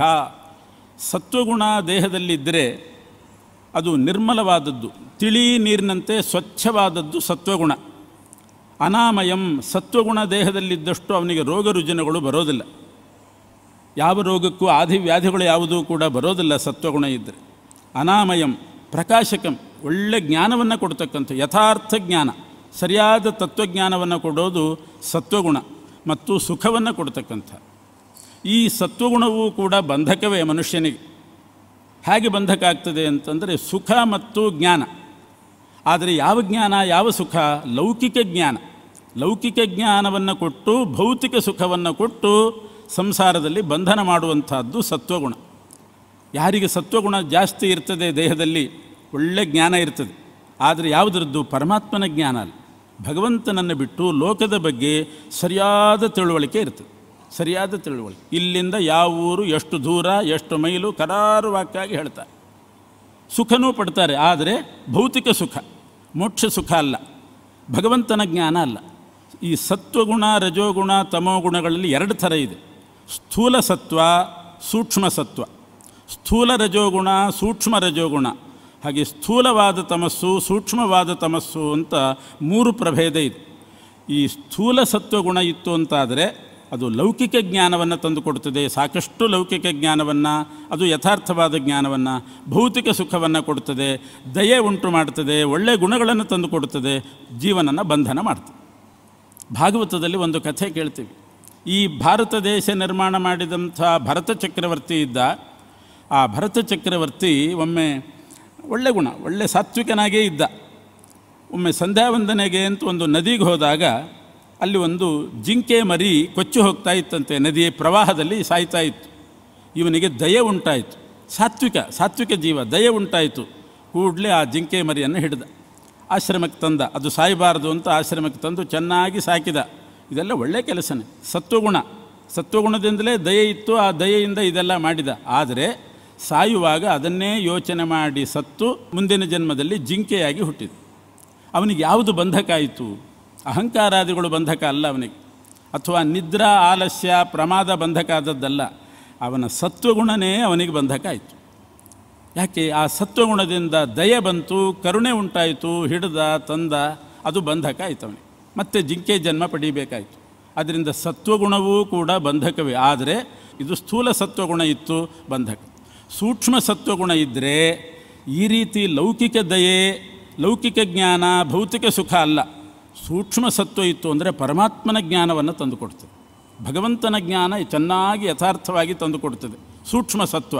ಸತ್ವಗುಣ ದೇಹದಲ್ಲಿದ್ದರೆ ಅದು ನಿರ್ಮಲವಾದದ್ದು ತಿಳಿ ನೀರಿನಂತೆ ಸ್ವಚ್ಛವಾದದ್ದು ಸತ್ವಗುಣ ಅನಾಮಯಂ ಸತ್ವಗುಣ ದೇಹದಲ್ಲಿದ್ದಷ್ಟು ಅವನಿಗೆ ರೋಗ ರುಜಿನಗಳು ಬರೋದಿಲ್ಲ ಯಾವ ರೋಗಕ್ಕೂ ಆದಿ ವ್ಯಾಧಿಗಳು ಯಾವುದೂ ಕೂಡ ಬರೋದಿಲ್ಲ ಸತ್ವಗುಣ ಇದ್ದರೆ ಅನಾಮಯಂ ಪ್ರಕಾಶಕಂ ಒಳ್ಳೆ ಜ್ಞಾನವನ್ನು ಕೊಡ್ತಕ್ಕಂಥ ಯಥಾರ್ಥ ಜ್ಞಾನ ಸರಿಯಾದ ತತ್ವಜ್ಞಾನವನ್ನು ಕೊಡೋದು ಸತ್ವಗುಣ ಮತ್ತು ಸುಖವನ್ನು ಕೊಡ್ತಕ್ಕಂಥ ಈ ಸತ್ವಗುಣವೂ ಕೂಡ ಬಂಧಕವೇ ಮನುಷ್ಯನಿಗೆ ಹೇಗೆ ಆಗ್ತದೆ ಅಂತಂದರೆ ಸುಖ ಮತ್ತು ಜ್ಞಾನ ಆದರೆ ಯಾವ ಜ್ಞಾನ ಯಾವ ಸುಖ ಲೌಕಿಕ ಜ್ಞಾನ ಲೌಕಿಕ ಜ್ಞಾನವನ್ನು ಕೊಟ್ಟು ಭೌತಿಕ ಸುಖವನ್ನು ಕೊಟ್ಟು ಸಂಸಾರದಲ್ಲಿ ಬಂಧನ ಮಾಡುವಂಥದ್ದು ಸತ್ವಗುಣ ಯಾರಿಗೆ ಸತ್ವಗುಣ ಜಾಸ್ತಿ ಇರ್ತದೆ ದೇಹದಲ್ಲಿ ಒಳ್ಳೆ ಜ್ಞಾನ ಇರ್ತದೆ ಆದರೆ ಯಾವುದರದ್ದು ಪರಮಾತ್ಮನ ಜ್ಞಾನ ಅಲ್ಲ ಭಗವಂತನನ್ನು ಬಿಟ್ಟು ಲೋಕದ ಬಗ್ಗೆ ಸರಿಯಾದ ತಿಳುವಳಿಕೆ ಇರ್ತದೆ ಸರಿಯಾದ ತಿಳುವಳಿ ಇಲ್ಲಿಂದ ಯಾವ ಊರು ಎಷ್ಟು ದೂರ ಎಷ್ಟು ಮೈಲು ಕರಾರು ವಾಕ್ಯಾಗಿ ಹೇಳ್ತಾರೆ ಸುಖನೂ ಪಡ್ತಾರೆ ಆದರೆ ಭೌತಿಕ ಸುಖ ಮೋಕ್ಷ ಸುಖ ಅಲ್ಲ ಭಗವಂತನ ಜ್ಞಾನ ಅಲ್ಲ ಈ ಸತ್ವಗುಣ ರಜೋಗುಣ ತಮೋಗುಣಗಳಲ್ಲಿ ಎರಡು ಥರ ಇದೆ ಸ್ಥೂಲ ಸತ್ವ ಸೂಕ್ಷ್ಮ ಸತ್ವ ಸ್ಥೂಲ ರಜೋಗುಣ ಸೂಕ್ಷ್ಮ ರಜೋಗುಣ ಹಾಗೆ ಸ್ಥೂಲವಾದ ತಮಸ್ಸು ಸೂಕ್ಷ್ಮವಾದ ತಮಸ್ಸು ಅಂತ ಮೂರು ಪ್ರಭೇದ ಇದೆ ಈ ಸ್ಥೂಲ ಸತ್ವಗುಣ ಇತ್ತು ಅಂತಾದರೆ ಅದು ಲೌಕಿಕ ಜ್ಞಾನವನ್ನು ತಂದುಕೊಡುತ್ತದೆ ಸಾಕಷ್ಟು ಲೌಕಿಕ ಜ್ಞಾನವನ್ನು ಅದು ಯಥಾರ್ಥವಾದ ಜ್ಞಾನವನ್ನು ಭೌತಿಕ ಸುಖವನ್ನು ಕೊಡುತ್ತದೆ ದಯೆ ಉಂಟು ಮಾಡ್ತದೆ ಒಳ್ಳೆಯ ಗುಣಗಳನ್ನು ತಂದುಕೊಡುತ್ತದೆ ಜೀವನನ ಬಂಧನ ಮಾಡ್ತದೆ ಭಾಗವತದಲ್ಲಿ ಒಂದು ಕಥೆ ಕೇಳ್ತೀವಿ ಈ ಭಾರತ ದೇಶ ನಿರ್ಮಾಣ ಮಾಡಿದಂಥ ಭರತ ಚಕ್ರವರ್ತಿ ಇದ್ದ ಆ ಭರತ ಚಕ್ರವರ್ತಿ ಒಮ್ಮೆ ಒಳ್ಳೆ ಗುಣ ಒಳ್ಳೆ ಸಾತ್ವಿಕನಾಗೇ ಇದ್ದ ಒಮ್ಮೆ ಸಂಧ್ಯಾವಂದನೆಗೆ ಅಂತ ಒಂದು ನದಿಗೆ ಹೋದಾಗ ಅಲ್ಲಿ ಒಂದು ಜಿಂಕೆ ಮರಿ ಕೊಚ್ಚಿ ಹೋಗ್ತಾ ಇತ್ತಂತೆ ನದಿಯ ಪ್ರವಾಹದಲ್ಲಿ ಸಾಯ್ತಾ ಇತ್ತು ಇವನಿಗೆ ದಯೆ ಉಂಟಾಯಿತು ಸಾತ್ವಿಕ ಸಾತ್ವಿಕ ಜೀವ ದಯೆ ಉಂಟಾಯಿತು ಕೂಡಲೇ ಆ ಜಿಂಕೆ ಮರಿಯನ್ನು ಹಿಡಿದ ಆಶ್ರಮಕ್ಕೆ ತಂದ ಅದು ಸಾಯಬಾರದು ಅಂತ ಆಶ್ರಮಕ್ಕೆ ತಂದು ಚೆನ್ನಾಗಿ ಸಾಕಿದ ಇದೆಲ್ಲ ಒಳ್ಳೆಯ ಕೆಲಸನೇ ಸತ್ವಗುಣ ಸತ್ವಗುಣದಿಂದಲೇ ದಯೆ ಇತ್ತು ಆ ದಯೆಯಿಂದ ಇದೆಲ್ಲ ಮಾಡಿದ ಆದರೆ ಸಾಯುವಾಗ ಅದನ್ನೇ ಯೋಚನೆ ಮಾಡಿ ಸತ್ತು ಮುಂದಿನ ಜನ್ಮದಲ್ಲಿ ಜಿಂಕೆಯಾಗಿ ಹುಟ್ಟಿದ ಅವನಿಗೆ ಯಾವುದು ಬಂಧಕ ಆಯಿತು ಅಹಂಕಾರಾದಿಗಳು ಬಂಧಕ ಅಲ್ಲ ಅವನಿಗೆ ಅಥವಾ ನಿದ್ರಾ ಆಲಸ್ಯ ಪ್ರಮಾದ ಬಂಧಕ ಆದದ್ದಲ್ಲ ಅವನ ಸತ್ವಗುಣನೇ ಅವನಿಗೆ ಬಂಧಕ ಆಯಿತು ಯಾಕೆ ಆ ಸತ್ವಗುಣದಿಂದ ದಯ ಬಂತು ಕರುಣೆ ಉಂಟಾಯಿತು ಹಿಡ್ದ ತಂದ ಅದು ಬಂಧಕ ಆಯಿತು ಅವನಿಗೆ ಮತ್ತೆ ಜಿಂಕೆ ಜನ್ಮ ಪಡೀಬೇಕಾಯಿತು ಅದರಿಂದ ಸತ್ವಗುಣವೂ ಕೂಡ ಬಂಧಕವೇ ಆದರೆ ಇದು ಸ್ಥೂಲ ಸತ್ವಗುಣ ಇತ್ತು ಬಂಧಕ ಸೂಕ್ಷ್ಮ ಸತ್ವಗುಣ ಇದ್ದರೆ ಈ ರೀತಿ ಲೌಕಿಕ ದಯೆ ಲೌಕಿಕ ಜ್ಞಾನ ಭೌತಿಕ ಸುಖ ಅಲ್ಲ ಸೂಕ್ಷ್ಮ ಸತ್ವ ಇತ್ತು ಅಂದರೆ ಪರಮಾತ್ಮನ ಜ್ಞಾನವನ್ನು ತಂದುಕೊಡ್ತದೆ ಭಗವಂತನ ಜ್ಞಾನ ಚೆನ್ನಾಗಿ ಯಥಾರ್ಥವಾಗಿ ತಂದುಕೊಡ್ತದೆ ಸೂಕ್ಷ್ಮ ಸತ್ವ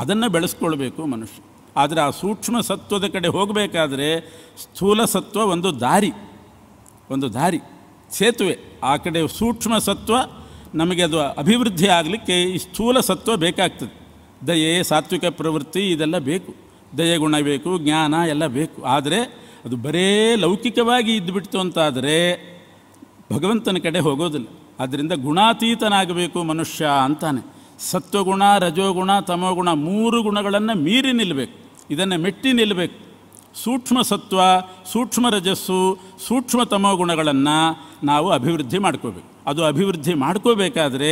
ಅದನ್ನು ಬೆಳೆಸ್ಕೊಳ್ಬೇಕು ಮನುಷ್ಯ ಆದರೆ ಆ ಸೂಕ್ಷ್ಮ ಸತ್ವದ ಕಡೆ ಹೋಗಬೇಕಾದ್ರೆ ಸ್ಥೂಲ ಸತ್ವ ಒಂದು ದಾರಿ ಒಂದು ದಾರಿ ಸೇತುವೆ ಆ ಕಡೆ ಸೂಕ್ಷ್ಮ ಸತ್ವ ನಮಗೆ ಅದು ಅಭಿವೃದ್ಧಿ ಆಗಲಿಕ್ಕೆ ಈ ಸ್ಥೂಲ ಸತ್ವ ಬೇಕಾಗ್ತದೆ ದಯೆ ಸಾತ್ವಿಕ ಪ್ರವೃತ್ತಿ ಇದೆಲ್ಲ ಬೇಕು ಗುಣ ಬೇಕು ಜ್ಞಾನ ಎಲ್ಲ ಬೇಕು ಆದರೆ ಅದು ಬರೇ ಲೌಕಿಕವಾಗಿ ಇದ್ದುಬಿಡ್ತು ಅಂತಾದರೆ ಭಗವಂತನ ಕಡೆ ಹೋಗೋದಿಲ್ಲ ಆದ್ದರಿಂದ ಗುಣಾತೀತನಾಗಬೇಕು ಮನುಷ್ಯ ಅಂತಾನೆ ಸತ್ವಗುಣ ರಜೋಗುಣ ತಮೋಗುಣ ಮೂರು ಗುಣಗಳನ್ನು ಮೀರಿ ನಿಲ್ಲಬೇಕು ಇದನ್ನು ಮೆಟ್ಟಿ ನಿಲ್ಲಬೇಕು ಸೂಕ್ಷ್ಮ ಸತ್ವ ಸೂಕ್ಷ್ಮ ರಜಸ್ಸು ಸೂಕ್ಷ್ಮ ತಮೋಗುಣಗಳನ್ನು ನಾವು ಅಭಿವೃದ್ಧಿ ಮಾಡ್ಕೋಬೇಕು ಅದು ಅಭಿವೃದ್ಧಿ ಮಾಡ್ಕೋಬೇಕಾದ್ರೆ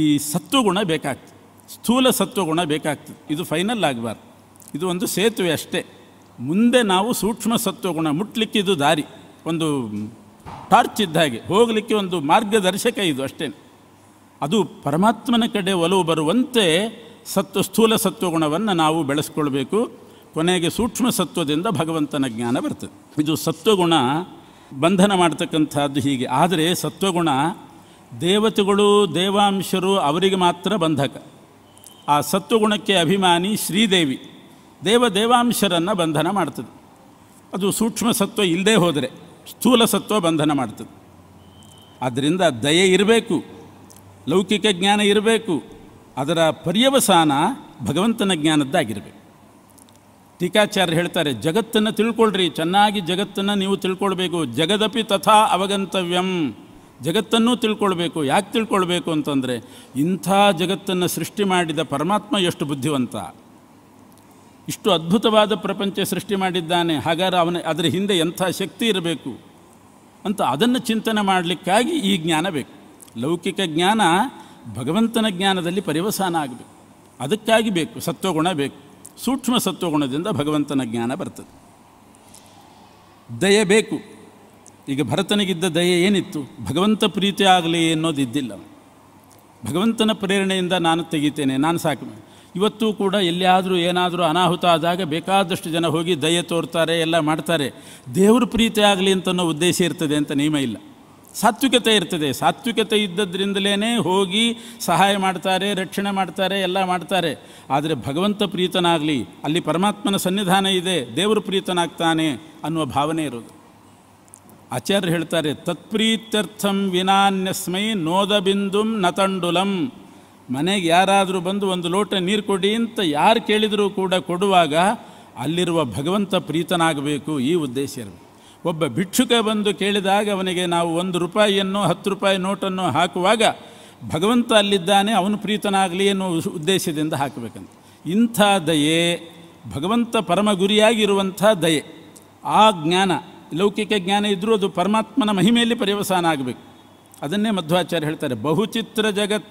ಈ ಸತ್ವಗುಣ ಬೇಕಾಗ್ತದೆ ಸ್ಥೂಲ ಸತ್ವಗುಣ ಬೇಕಾಗ್ತದೆ ಇದು ಫೈನಲ್ ಆಗಬಾರ್ದು ಇದು ಒಂದು ಸೇತುವೆ ಅಷ್ಟೇ ಮುಂದೆ ನಾವು ಸೂಕ್ಷ್ಮ ಸತ್ವಗುಣ ಇದು ದಾರಿ ಒಂದು ಟಾರ್ಚ್ ಇದ್ದ ಹಾಗೆ ಹೋಗಲಿಕ್ಕೆ ಒಂದು ಮಾರ್ಗದರ್ಶಕ ಇದು ಅಷ್ಟೇ ಅದು ಪರಮಾತ್ಮನ ಕಡೆ ಒಲವು ಬರುವಂತೆ ಸತ್ವ ಸ್ಥೂಲ ಸತ್ವಗುಣವನ್ನು ನಾವು ಬೆಳೆಸ್ಕೊಳ್ಬೇಕು ಕೊನೆಗೆ ಸೂಕ್ಷ್ಮ ಸತ್ವದಿಂದ ಭಗವಂತನ ಜ್ಞಾನ ಬರ್ತದೆ ಇದು ಸತ್ವಗುಣ ಬಂಧನ ಮಾಡ್ತಕ್ಕಂಥದ್ದು ಹೀಗೆ ಆದರೆ ಸತ್ವಗುಣ ದೇವತೆಗಳು ದೇವಾಂಶರು ಅವರಿಗೆ ಮಾತ್ರ ಬಂಧಕ ಆ ಸತ್ವಗುಣಕ್ಕೆ ಅಭಿಮಾನಿ ಶ್ರೀದೇವಿ ದೇವ ದೇವಾಂಶರನ್ನು ಬಂಧನ ಮಾಡ್ತದೆ ಅದು ಸೂಕ್ಷ್ಮ ಸತ್ವ ಇಲ್ಲದೆ ಹೋದರೆ ಸ್ಥೂಲ ಸತ್ವ ಬಂಧನ ಮಾಡ್ತದೆ ಆದ್ದರಿಂದ ದಯೆ ಇರಬೇಕು ಲೌಕಿಕ ಜ್ಞಾನ ಇರಬೇಕು ಅದರ ಪರ್ಯವಸಾನ ಭಗವಂತನ ಜ್ಞಾನದ್ದಾಗಿರಬೇಕು ಟೀಕಾಚಾರ್ಯ ಹೇಳ್ತಾರೆ ಜಗತ್ತನ್ನು ತಿಳ್ಕೊಳ್ರಿ ಚೆನ್ನಾಗಿ ಜಗತ್ತನ್ನು ನೀವು ತಿಳ್ಕೊಳ್ಬೇಕು ಜಗದಪಿ ತಥಾ ಅವಗಂತವ್ಯಂ ಜಗತ್ತನ್ನು ತಿಳ್ಕೊಳ್ಬೇಕು ಯಾಕೆ ತಿಳ್ಕೊಳ್ಬೇಕು ಅಂತಂದರೆ ಇಂಥ ಜಗತ್ತನ್ನು ಸೃಷ್ಟಿ ಮಾಡಿದ ಪರಮಾತ್ಮ ಎಷ್ಟು ಬುದ್ಧಿವಂತ ಇಷ್ಟು ಅದ್ಭುತವಾದ ಪ್ರಪಂಚ ಸೃಷ್ಟಿ ಮಾಡಿದ್ದಾನೆ ಹಾಗಾದ್ರೆ ಅವನ ಅದರ ಹಿಂದೆ ಎಂಥ ಶಕ್ತಿ ಇರಬೇಕು ಅಂತ ಅದನ್ನು ಚಿಂತನೆ ಮಾಡಲಿಕ್ಕಾಗಿ ಈ ಜ್ಞಾನ ಬೇಕು ಲೌಕಿಕ ಜ್ಞಾನ ಭಗವಂತನ ಜ್ಞಾನದಲ್ಲಿ ಪರಿವಸಾನ ಆಗಬೇಕು ಅದಕ್ಕಾಗಿ ಬೇಕು ಸತ್ವಗುಣ ಬೇಕು ಸೂಕ್ಷ್ಮ ಸತ್ವಗುಣದಿಂದ ಭಗವಂತನ ಜ್ಞಾನ ಬರ್ತದೆ ದಯೆ ಬೇಕು ಈಗ ಭರತನಿಗಿದ್ದ ದಯೆ ಏನಿತ್ತು ಭಗವಂತ ಪ್ರೀತಿ ಆಗಲಿ ಅನ್ನೋದಿದ್ದಿಲ್ಲ ಭಗವಂತನ ಪ್ರೇರಣೆಯಿಂದ ನಾನು ತೆಗಿತೇನೆ ನಾನು ಸಾಕು ಇವತ್ತೂ ಕೂಡ ಎಲ್ಲಿಯಾದರೂ ಏನಾದರೂ ಅನಾಹುತ ಆದಾಗ ಬೇಕಾದಷ್ಟು ಜನ ಹೋಗಿ ದಯೆ ತೋರ್ತಾರೆ ಎಲ್ಲ ಮಾಡ್ತಾರೆ ದೇವ್ರ ಪ್ರೀತಿ ಆಗಲಿ ಅಂತನೋ ಉದ್ದೇಶ ಇರ್ತದೆ ಅಂತ ನಿಯಮ ಇಲ್ಲ ಸಾತ್ವಿಕತೆ ಇರ್ತದೆ ಸಾತ್ವಿಕತೆ ಇದ್ದದ್ರಿಂದಲೇ ಹೋಗಿ ಸಹಾಯ ಮಾಡ್ತಾರೆ ರಕ್ಷಣೆ ಮಾಡ್ತಾರೆ ಎಲ್ಲ ಮಾಡ್ತಾರೆ ಆದರೆ ಭಗವಂತ ಪ್ರೀತನಾಗಲಿ ಅಲ್ಲಿ ಪರಮಾತ್ಮನ ಸನ್ನಿಧಾನ ಇದೆ ದೇವ್ರ ಪ್ರೀತನಾಗ್ತಾನೆ ಅನ್ನುವ ಭಾವನೆ ಇರೋದು ಆಚಾರ್ಯರು ಹೇಳ್ತಾರೆ ತತ್ಪ್ರೀತ್ಯರ್ಥಂ ವಿನಾನ್ಯಸ್ಮೈ ನೋದಬಿಂದುಂ ನತಂಡುಲಂ ಮನೆಗೆ ಯಾರಾದರೂ ಬಂದು ಒಂದು ಲೋಟ ನೀರು ಕೊಡಿ ಅಂತ ಯಾರು ಕೇಳಿದರೂ ಕೂಡ ಕೊಡುವಾಗ ಅಲ್ಲಿರುವ ಭಗವಂತ ಪ್ರೀತನಾಗಬೇಕು ಈ ಉದ್ದೇಶ ಇರಬೇಕು ಒಬ್ಬ ಭಿಕ್ಷುಕ ಬಂದು ಕೇಳಿದಾಗ ಅವನಿಗೆ ನಾವು ಒಂದು ರೂಪಾಯಿಯನ್ನು ಹತ್ತು ರೂಪಾಯಿ ನೋಟನ್ನು ಹಾಕುವಾಗ ಭಗವಂತ ಅಲ್ಲಿದ್ದಾನೆ ಅವನು ಪ್ರೀತನಾಗಲಿ ಅನ್ನೋ ಉದ್ದೇಶದಿಂದ ಹಾಕಬೇಕಂತ ಇಂಥ ದಯೆ ಭಗವಂತ ಪರಮ ಗುರಿಯಾಗಿರುವಂಥ ದಯೆ ಆ ಜ್ಞಾನ ಲೌಕಿಕ ಜ್ಞಾನ ಇದ್ದರೂ ಅದು ಪರಮಾತ್ಮನ ಮಹಿಮೆಯಲ್ಲಿ ಪರ್ಯವಸಾನ ಆಗಬೇಕು ಅದನ್ನೇ ಮಧ್ವಾಚಾರ್ಯ ಹೇಳ್ತಾರೆ ಬಹುಚಿತ್ರ ಜಗತ್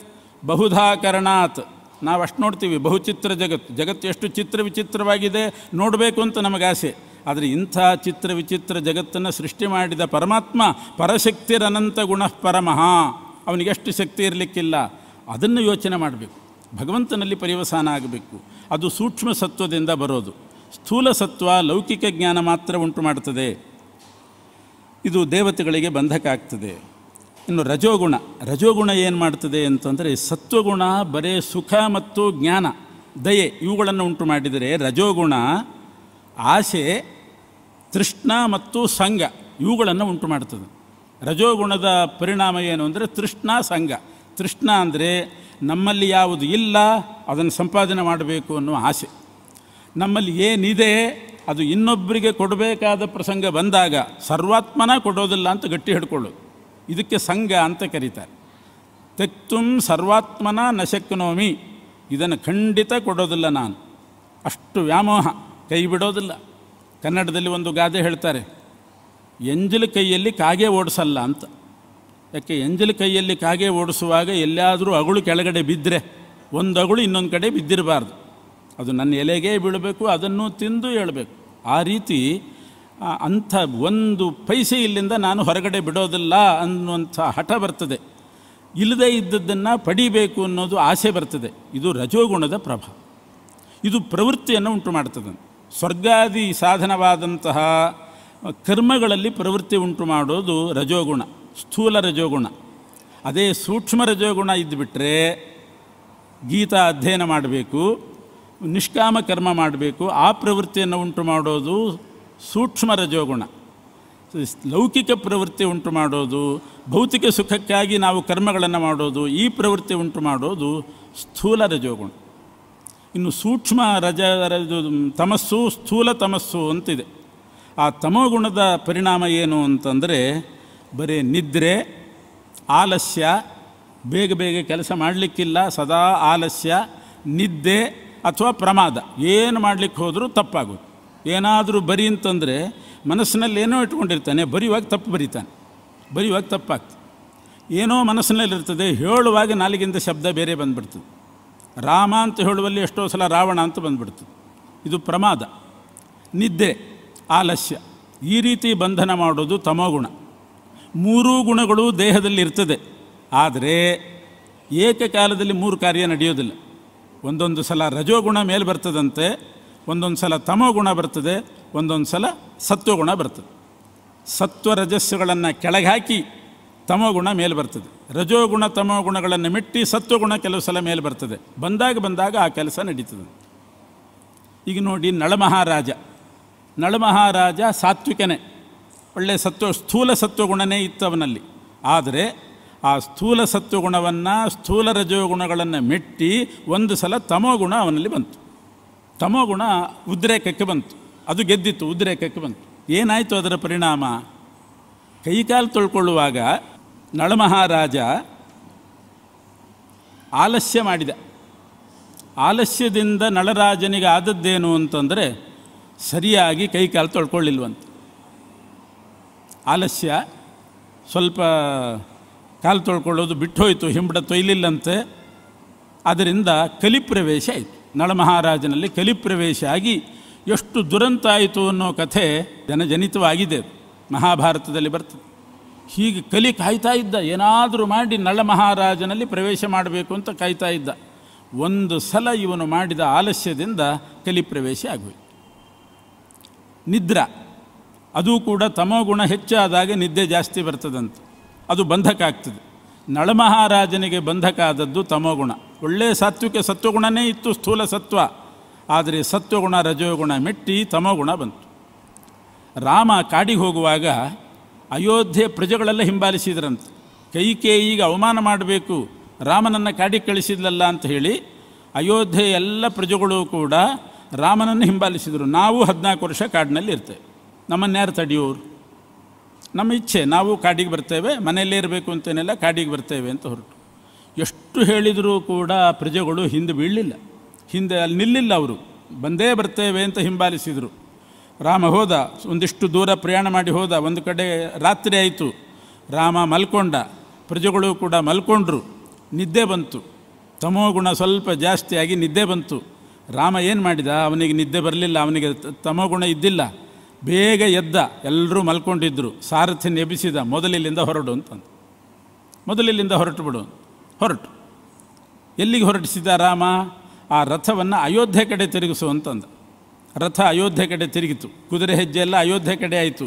ಬಹುಧಾಕರಣಾತ್ ನಾವು ಅಷ್ಟು ನೋಡ್ತೀವಿ ಬಹುಚಿತ್ರ ಜಗತ್ತು ಜಗತ್ತು ಎಷ್ಟು ಚಿತ್ರ ವಿಚಿತ್ರವಾಗಿದೆ ನೋಡಬೇಕು ಅಂತ ನಮಗೆ ಆಸೆ ಆದರೆ ಇಂಥ ಚಿತ್ರ ವಿಚಿತ್ರ ಜಗತ್ತನ್ನು ಸೃಷ್ಟಿ ಮಾಡಿದ ಪರಮಾತ್ಮ ಪರಶಕ್ತಿರನಂತ ಗುಣಃ ಪರಮಃ ಅವನಿಗೆಷ್ಟು ಶಕ್ತಿ ಇರಲಿಕ್ಕಿಲ್ಲ ಅದನ್ನು ಯೋಚನೆ ಮಾಡಬೇಕು ಭಗವಂತನಲ್ಲಿ ಪರಿವಸಾನ ಆಗಬೇಕು ಅದು ಸೂಕ್ಷ್ಮ ಸತ್ವದಿಂದ ಬರೋದು ಸ್ಥೂಲ ಸತ್ವ ಲೌಕಿಕ ಜ್ಞಾನ ಮಾತ್ರ ಉಂಟು ಮಾಡ್ತದೆ ಇದು ದೇವತೆಗಳಿಗೆ ಬಂಧಕ ಆಗ್ತದೆ ಇನ್ನು ರಜೋಗುಣ ರಜೋಗುಣ ಏನು ಮಾಡ್ತದೆ ಅಂತಂದರೆ ಸತ್ವಗುಣ ಬರೇ ಸುಖ ಮತ್ತು ಜ್ಞಾನ ದಯೆ ಇವುಗಳನ್ನು ಉಂಟು ಮಾಡಿದರೆ ರಜೋಗುಣ ಆಸೆ ತೃಷ್ಣ ಮತ್ತು ಸಂಘ ಇವುಗಳನ್ನು ಉಂಟು ಮಾಡ್ತದೆ ರಜೋಗುಣದ ಪರಿಣಾಮ ಏನು ಅಂದರೆ ತೃಷ್ಣ ಸಂಘ ತೃಷ್ಣ ಅಂದರೆ ನಮ್ಮಲ್ಲಿ ಯಾವುದು ಇಲ್ಲ ಅದನ್ನು ಸಂಪಾದನೆ ಮಾಡಬೇಕು ಅನ್ನೋ ಆಸೆ ನಮ್ಮಲ್ಲಿ ಏನಿದೆ ಅದು ಇನ್ನೊಬ್ಬರಿಗೆ ಕೊಡಬೇಕಾದ ಪ್ರಸಂಗ ಬಂದಾಗ ಸರ್ವಾತ್ಮನ ಕೊಡೋದಿಲ್ಲ ಅಂತ ಗಟ್ಟಿ ಹಿಡ್ಕೊಳ್ಳೋದು ಇದಕ್ಕೆ ಸಂಘ ಅಂತ ಕರೀತಾರೆ ತೆಕ್ತು ಸರ್ವಾತ್ಮನ ನಶಕ್ನೋಮಿ ಇದನ್ನು ಖಂಡಿತ ಕೊಡೋದಿಲ್ಲ ನಾನು ಅಷ್ಟು ವ್ಯಾಮೋಹ ಕೈ ಬಿಡೋದಿಲ್ಲ ಕನ್ನಡದಲ್ಲಿ ಒಂದು ಗಾದೆ ಹೇಳ್ತಾರೆ ಎಂಜಲು ಕೈಯಲ್ಲಿ ಕಾಗೆ ಓಡಿಸಲ್ಲ ಅಂತ ಯಾಕೆ ಎಂಜಲು ಕೈಯಲ್ಲಿ ಕಾಗೆ ಓಡಿಸುವಾಗ ಎಲ್ಲಾದರೂ ಅಗಳು ಕೆಳಗಡೆ ಬಿದ್ದರೆ ಒಂದು ಅಗಳು ಇನ್ನೊಂದು ಕಡೆ ಬಿದ್ದಿರಬಾರ್ದು ಅದು ನನ್ನ ಎಲೆಗೇ ಬೀಳಬೇಕು ಅದನ್ನು ತಿಂದು ಹೇಳಬೇಕು ಆ ರೀತಿ ಅಂಥ ಒಂದು ಪೈಸೆ ಇಲ್ಲಿಂದ ನಾನು ಹೊರಗಡೆ ಬಿಡೋದಿಲ್ಲ ಅನ್ನುವಂಥ ಹಠ ಬರ್ತದೆ ಇಲ್ಲದೇ ಇದ್ದದ್ದನ್ನು ಪಡಿಬೇಕು ಅನ್ನೋದು ಆಸೆ ಬರ್ತದೆ ಇದು ರಜೋಗುಣದ ಪ್ರಭಾವ ಇದು ಪ್ರವೃತ್ತಿಯನ್ನು ಉಂಟು ಮಾಡ್ತದೆ ಸ್ವರ್ಗಾದಿ ಸಾಧನವಾದಂತಹ ಕರ್ಮಗಳಲ್ಲಿ ಪ್ರವೃತ್ತಿ ಉಂಟು ಮಾಡೋದು ರಜೋಗುಣ ಸ್ಥೂಲ ರಜೋಗುಣ ಅದೇ ಸೂಕ್ಷ್ಮ ರಜೋಗುಣ ಇದ್ದುಬಿಟ್ರೆ ಗೀತಾ ಅಧ್ಯಯನ ಮಾಡಬೇಕು ನಿಷ್ಕಾಮ ಕರ್ಮ ಮಾಡಬೇಕು ಆ ಪ್ರವೃತ್ತಿಯನ್ನು ಉಂಟು ಮಾಡೋದು ಸೂಕ್ಷ್ಮ ರಜೋಗುಣ ಲೌಕಿಕ ಪ್ರವೃತ್ತಿ ಉಂಟು ಮಾಡೋದು ಭೌತಿಕ ಸುಖಕ್ಕಾಗಿ ನಾವು ಕರ್ಮಗಳನ್ನು ಮಾಡೋದು ಈ ಪ್ರವೃತ್ತಿ ಉಂಟು ಮಾಡೋದು ಸ್ಥೂಲ ರಜೋಗುಣ ಇನ್ನು ಸೂಕ್ಷ್ಮ ರಜ ತಮಸ್ಸು ಸ್ಥೂಲ ತಮಸ್ಸು ಅಂತಿದೆ ಆ ತಮೋಗುಣದ ಪರಿಣಾಮ ಏನು ಅಂತಂದರೆ ಬರೀ ನಿದ್ರೆ ಆಲಸ್ಯ ಬೇಗ ಬೇಗ ಕೆಲಸ ಮಾಡಲಿಕ್ಕಿಲ್ಲ ಸದಾ ಆಲಸ್ಯ ನಿದ್ದೆ ಅಥವಾ ಪ್ರಮಾದ ಏನು ಮಾಡಲಿಕ್ಕೆ ಹೋದರೂ ತಪ್ಪಾಗುತ್ತೆ ಏನಾದರೂ ಬರಿ ಅಂತಂದರೆ ಮನಸ್ಸಿನಲ್ಲಿ ಏನೋ ಇಟ್ಕೊಂಡಿರ್ತಾನೆ ಬರೆಯುವಾಗ ತಪ್ಪು ಬರೀತಾನೆ ಬರೆಯುವಾಗ ತಪ್ಪಾಗ್ತದೆ ಏನೋ ಮನಸ್ಸಿನಲ್ಲಿರ್ತದೆ ಹೇಳುವಾಗ ನಾಲಿಗಿಂದ ಶಬ್ದ ಬೇರೆ ಬಂದ್ಬಿಡ್ತದೆ ರಾಮ ಅಂತ ಹೇಳುವಲ್ಲಿ ಎಷ್ಟೋ ಸಲ ರಾವಣ ಅಂತ ಬಂದ್ಬಿಡ್ತದೆ ಇದು ಪ್ರಮಾದ ನಿದ್ದೆ ಆಲಸ್ಯ ಈ ರೀತಿ ಬಂಧನ ಮಾಡೋದು ತಮೋಗುಣ ಮೂರೂ ಗುಣಗಳು ದೇಹದಲ್ಲಿ ಇರ್ತದೆ ಆದರೆ ಏಕಕಾಲದಲ್ಲಿ ಮೂರು ಕಾರ್ಯ ನಡೆಯೋದಿಲ್ಲ ಒಂದೊಂದು ಸಲ ರಜೋಗುಣ ಮೇಲೆ ಬರ್ತದಂತೆ ಒಂದೊಂದು ಸಲ ತಮೋ ಗುಣ ಬರ್ತದೆ ಒಂದೊಂದು ಸಲ ಸತ್ವಗುಣ ಬರ್ತದೆ ಸತ್ವ ರಜಸ್ಸುಗಳನ್ನು ಕೆಳಗೆ ಹಾಕಿ ತಮೋಗುಣ ಮೇಲೆ ಬರ್ತದೆ ರಜೋಗುಣ ತಮೋಗುಣಗಳನ್ನು ಮೆಟ್ಟಿ ಸತ್ವಗುಣ ಕೆಲವು ಸಲ ಮೇಲೆ ಬರ್ತದೆ ಬಂದಾಗ ಬಂದಾಗ ಆ ಕೆಲಸ ನಡೀತದೆ ಈಗ ನೋಡಿ ನಳಮಹಾರಾಜ ನಳಮಹಾರಾಜ ಸಾತ್ವಿಕನೇ ಒಳ್ಳೆಯ ಸತ್ವ ಸ್ಥೂಲ ಸತ್ವಗುಣನೇ ಇತ್ತು ಅವನಲ್ಲಿ ಆದರೆ ಆ ಸ್ಥೂಲ ಸತ್ವಗುಣವನ್ನು ಸ್ಥೂಲ ರಜೋಗುಣಗಳನ್ನು ಮೆಟ್ಟಿ ಒಂದು ಸಲ ಗುಣ ಅವನಲ್ಲಿ ಬಂತು ತಮೋಗುಣ ಉದ್ರೇಕಕ್ಕೆ ಬಂತು ಅದು ಗೆದ್ದಿತ್ತು ಉದ್ರೇಕಕ್ಕೆ ಬಂತು ಏನಾಯಿತು ಅದರ ಪರಿಣಾಮ ಕೈಕಾಲು ತೊಳ್ಕೊಳ್ಳುವಾಗ ನಳಮಹಾರಾಜ ಆಲಸ್ಯ ಮಾಡಿದ ಆಲಸ್ಯದಿಂದ ನಳರಾಜನಿಗೆ ಆದದ್ದೇನು ಅಂತಂದರೆ ಸರಿಯಾಗಿ ಕೈಕಾಲು ತೊಳ್ಕೊಳ್ಳಿಲ್ವಂತ ಆಲಸ್ಯ ಸ್ವಲ್ಪ ಕಾಲು ತೊಳ್ಕೊಳ್ಳೋದು ಹೋಯಿತು ಹಿಂಬಡ ತೊಯ್ಲಿಲ್ಲಂತೆ ಅದರಿಂದ ಕಲಿಪ್ರವೇಶ ಆಯಿತು ನಳಮಹಾರಾಜನಲ್ಲಿ ಕಲಿಪ್ರವೇಶ ಆಗಿ ಎಷ್ಟು ದುರಂತ ಆಯಿತು ಅನ್ನೋ ಕಥೆ ಜನಜನಿತವಾಗಿದೆ ಮಹಾಭಾರತದಲ್ಲಿ ಬರ್ತದೆ ಹೀಗೆ ಕಲಿ ಕಾಯ್ತಾ ಇದ್ದ ಏನಾದರೂ ಮಾಡಿ ನಳ ಮಹಾರಾಜನಲ್ಲಿ ಪ್ರವೇಶ ಮಾಡಬೇಕು ಅಂತ ಕಾಯ್ತಾ ಇದ್ದ ಒಂದು ಸಲ ಇವನು ಮಾಡಿದ ಆಲಸ್ಯದಿಂದ ಕಲಿ ಪ್ರವೇಶ ನಿದ್ರ ನಿದ್ರಾ ಅದು ಕೂಡ ಗುಣ ಹೆಚ್ಚಾದಾಗ ನಿದ್ದೆ ಜಾಸ್ತಿ ಬರ್ತದಂತೆ ಅದು ಬಂಧಕ ಆಗ್ತದೆ ನಳಮಹಾರಾಜನಿಗೆ ಆದದ್ದು ತಮೋಗುಣ ಒಳ್ಳೆಯ ಸಾತ್ವಿಕ ಸತ್ವಗುಣನೇ ಇತ್ತು ಸ್ಥೂಲ ಸತ್ವ ಆದರೆ ಸತ್ವಗುಣ ರಜೋಗುಣ ಮೆಟ್ಟಿ ತಮೋಗುಣ ಬಂತು ರಾಮ ಕಾಡಿಗೆ ಹೋಗುವಾಗ ಅಯೋಧ್ಯೆ ಪ್ರಜೆಗಳೆಲ್ಲ ಹಿಂಬಾಲಿಸಿದ್ರಂತೆ ಕೈಕೇಯಿಗೆ ಅವಮಾನ ಮಾಡಬೇಕು ರಾಮನನ್ನು ಕಾಡಿಗೆ ಕಳಿಸಿದ್ಲಲ್ಲ ಅಂತ ಹೇಳಿ ಅಯೋಧ್ಯೆ ಎಲ್ಲ ಪ್ರಜೆಗಳು ಕೂಡ ರಾಮನನ್ನು ಹಿಂಬಾಲಿಸಿದರು ನಾವು ಹದಿನಾಲ್ಕು ವರ್ಷ ಕಾಡಿನಲ್ಲಿ ಇರ್ತೇವೆ ನಮ್ಮನ್ಯಾರು ತಡೆಯೋರು ನಮ್ಮ ಇಚ್ಛೆ ನಾವು ಕಾಡಿಗೆ ಬರ್ತೇವೆ ಮನೆಯಲ್ಲೇ ಇರಬೇಕು ಅಂತೇನೆಲ್ಲ ಕಾಡಿಗೆ ಬರ್ತೇವೆ ಅಂತ ಹೊರಟು ಎಷ್ಟು ಹೇಳಿದರೂ ಕೂಡ ಪ್ರಜೆಗಳು ಹಿಂದೆ ಬೀಳಲಿಲ್ಲ ಹಿಂದೆ ಅಲ್ಲಿ ನಿಲ್ಲಿಲ್ಲ ಅವರು ಬಂದೇ ಬರ್ತೇವೆ ಅಂತ ಹಿಂಬಾಲಿಸಿದರು ರಾಮ ಹೋದ ಒಂದಿಷ್ಟು ದೂರ ಪ್ರಯಾಣ ಮಾಡಿ ಹೋದ ಒಂದು ಕಡೆ ರಾತ್ರಿ ಆಯಿತು ರಾಮ ಮಲ್ಕೊಂಡ ಪ್ರಜೆಗಳು ಕೂಡ ಮಲ್ಕೊಂಡ್ರು ನಿದ್ದೆ ಬಂತು ಗುಣ ಸ್ವಲ್ಪ ಜಾಸ್ತಿಯಾಗಿ ನಿದ್ದೆ ಬಂತು ರಾಮ ಏನು ಮಾಡಿದ ಅವನಿಗೆ ನಿದ್ದೆ ಬರಲಿಲ್ಲ ಅವನಿಗೆ ಗುಣ ಇದ್ದಿಲ್ಲ ಬೇಗ ಎದ್ದ ಎಲ್ಲರೂ ಮಲ್ಕೊಂಡಿದ್ದರು ಸಾರಥಿ ನೆಬಿಸಿದ ಮೊದಲಿಲ್ಲಿಂದ ಹೊರಡು ಅಂತಂದು ಮೊದಲಿಲ್ಲಿಂದ ಹೊರಟು ಬಿಡು ಹೊರಟು ಎಲ್ಲಿಗೆ ಹೊರಟಿಸಿದ ರಾಮ ಆ ರಥವನ್ನು ಅಯೋಧ್ಯೆ ಕಡೆ ತಿರುಗಿಸು ಅಂತಂದ ರಥ ಅಯೋಧ್ಯೆ ಕಡೆ ತಿರುಗಿತು ಕುದುರೆ ಹೆಜ್ಜೆ ಎಲ್ಲ ಅಯೋಧ್ಯೆ ಕಡೆ ಆಯಿತು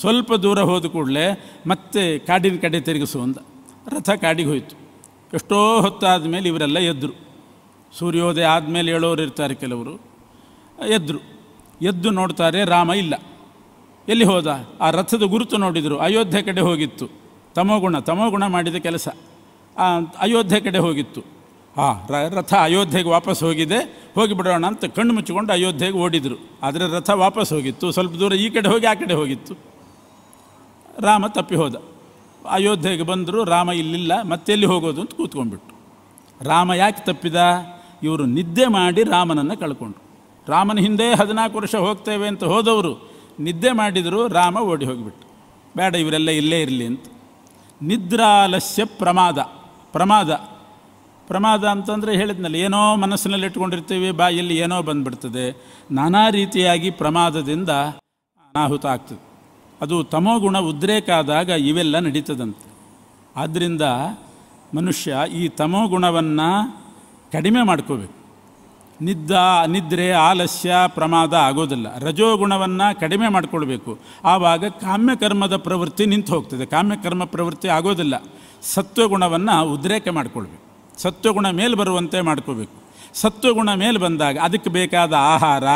ಸ್ವಲ್ಪ ದೂರ ಹೋದ ಕೂಡಲೇ ಮತ್ತೆ ಕಾಡಿನ ಕಡೆ ತಿರುಗಿಸು ಅಂದ ರಥ ಕಾಡಿಗೆ ಹೋಯಿತು ಎಷ್ಟೋ ಹೊತ್ತಾದ ಮೇಲೆ ಇವರೆಲ್ಲ ಎದ್ದರು ಸೂರ್ಯೋದಯ ಆದಮೇಲೆ ಹೇಳೋರು ಇರ್ತಾರೆ ಕೆಲವರು ಎದ್ದರು ಎದ್ದು ನೋಡ್ತಾರೆ ರಾಮ ಇಲ್ಲ ಎಲ್ಲಿ ಹೋದ ಆ ರಥದ ಗುರುತು ನೋಡಿದರು ಅಯೋಧ್ಯೆ ಕಡೆ ಹೋಗಿತ್ತು ತಮೋಗುಣ ತಮೋಗುಣ ಮಾಡಿದ ಕೆಲಸ ಅಯೋಧ್ಯೆ ಕಡೆ ಹೋಗಿತ್ತು ಆ ರಥ ಅಯೋಧ್ಯೆಗೆ ವಾಪಸ್ ಹೋಗಿದೆ ಹೋಗಿಬಿಡೋಣ ಅಂತ ಕಣ್ಣು ಮುಚ್ಚಿಕೊಂಡು ಅಯೋಧ್ಯೆಗೆ ಓಡಿದರು ಆದರೆ ರಥ ವಾಪಸ್ ಹೋಗಿತ್ತು ಸ್ವಲ್ಪ ದೂರ ಈ ಕಡೆ ಹೋಗಿ ಆ ಕಡೆ ಹೋಗಿತ್ತು ರಾಮ ತಪ್ಪಿ ಹೋದ ಅಯೋಧ್ಯೆಗೆ ಬಂದರು ರಾಮ ಇಲ್ಲಿಲ್ಲ ಮತ್ತೆ ಎಲ್ಲಿ ಹೋಗೋದು ಅಂತ ಕೂತ್ಕೊಂಡ್ಬಿಟ್ಟು ರಾಮ ಯಾಕೆ ತಪ್ಪಿದ ಇವರು ನಿದ್ದೆ ಮಾಡಿ ರಾಮನನ್ನು ಕಳ್ಕೊಂಡ್ರು ರಾಮನ ಹಿಂದೆ ಹದಿನಾಲ್ಕು ವರ್ಷ ಹೋಗ್ತೇವೆ ಅಂತ ಹೋದವರು ನಿದ್ದೆ ಮಾಡಿದರು ರಾಮ ಓಡಿ ಹೋಗಿಬಿಟ್ಟು ಬೇಡ ಇವರೆಲ್ಲ ಇಲ್ಲೇ ಇರಲಿ ಅಂತ ನಿದ್ರಾಲಸ್ಯ ಪ್ರಮಾದ ಪ್ರಮಾದ ಪ್ರಮಾದ ಅಂತಂದರೆ ಹೇಳಿದ್ನಲ್ಲ ಏನೋ ಮನಸ್ಸಿನಲ್ಲಿ ಇಟ್ಕೊಂಡಿರ್ತೀವಿ ಬಾಯಲ್ಲಿ ಏನೋ ಬಂದ್ಬಿಡ್ತದೆ ನಾನಾ ರೀತಿಯಾಗಿ ಪ್ರಮಾದದಿಂದ ಅನಾಹುತ ಆಗ್ತದೆ ಅದು ತಮೋಗುಣ ಉದ್ರೇಕ ಆದಾಗ ಇವೆಲ್ಲ ನಡೀತದಂತೆ ಆದ್ದರಿಂದ ಮನುಷ್ಯ ಈ ತಮೋಗುಣವನ್ನು ಕಡಿಮೆ ಮಾಡ್ಕೋಬೇಕು ನಿದ್ದ ನಿದ್ರೆ ಆಲಸ್ಯ ಪ್ರಮಾದ ಆಗೋದಿಲ್ಲ ರಜೋಗುಣವನ್ನು ಕಡಿಮೆ ಮಾಡಿಕೊಳ್ಬೇಕು ಆವಾಗ ಕಾಮ್ಯಕರ್ಮದ ಪ್ರವೃತ್ತಿ ನಿಂತು ಹೋಗ್ತದೆ ಕಾಮ್ಯಕರ್ಮ ಪ್ರವೃತ್ತಿ ಆಗೋದಿಲ್ಲ ಸತ್ವಗುಣವನ್ನು ಉದ್ರೇಕ ಮಾಡಿಕೊಳ್ಬೇಕು ಸತ್ವಗುಣ ಮೇಲೆ ಬರುವಂತೆ ಮಾಡ್ಕೋಬೇಕು ಸತ್ವಗುಣ ಮೇಲೆ ಬಂದಾಗ ಅದಕ್ಕೆ ಬೇಕಾದ ಆಹಾರ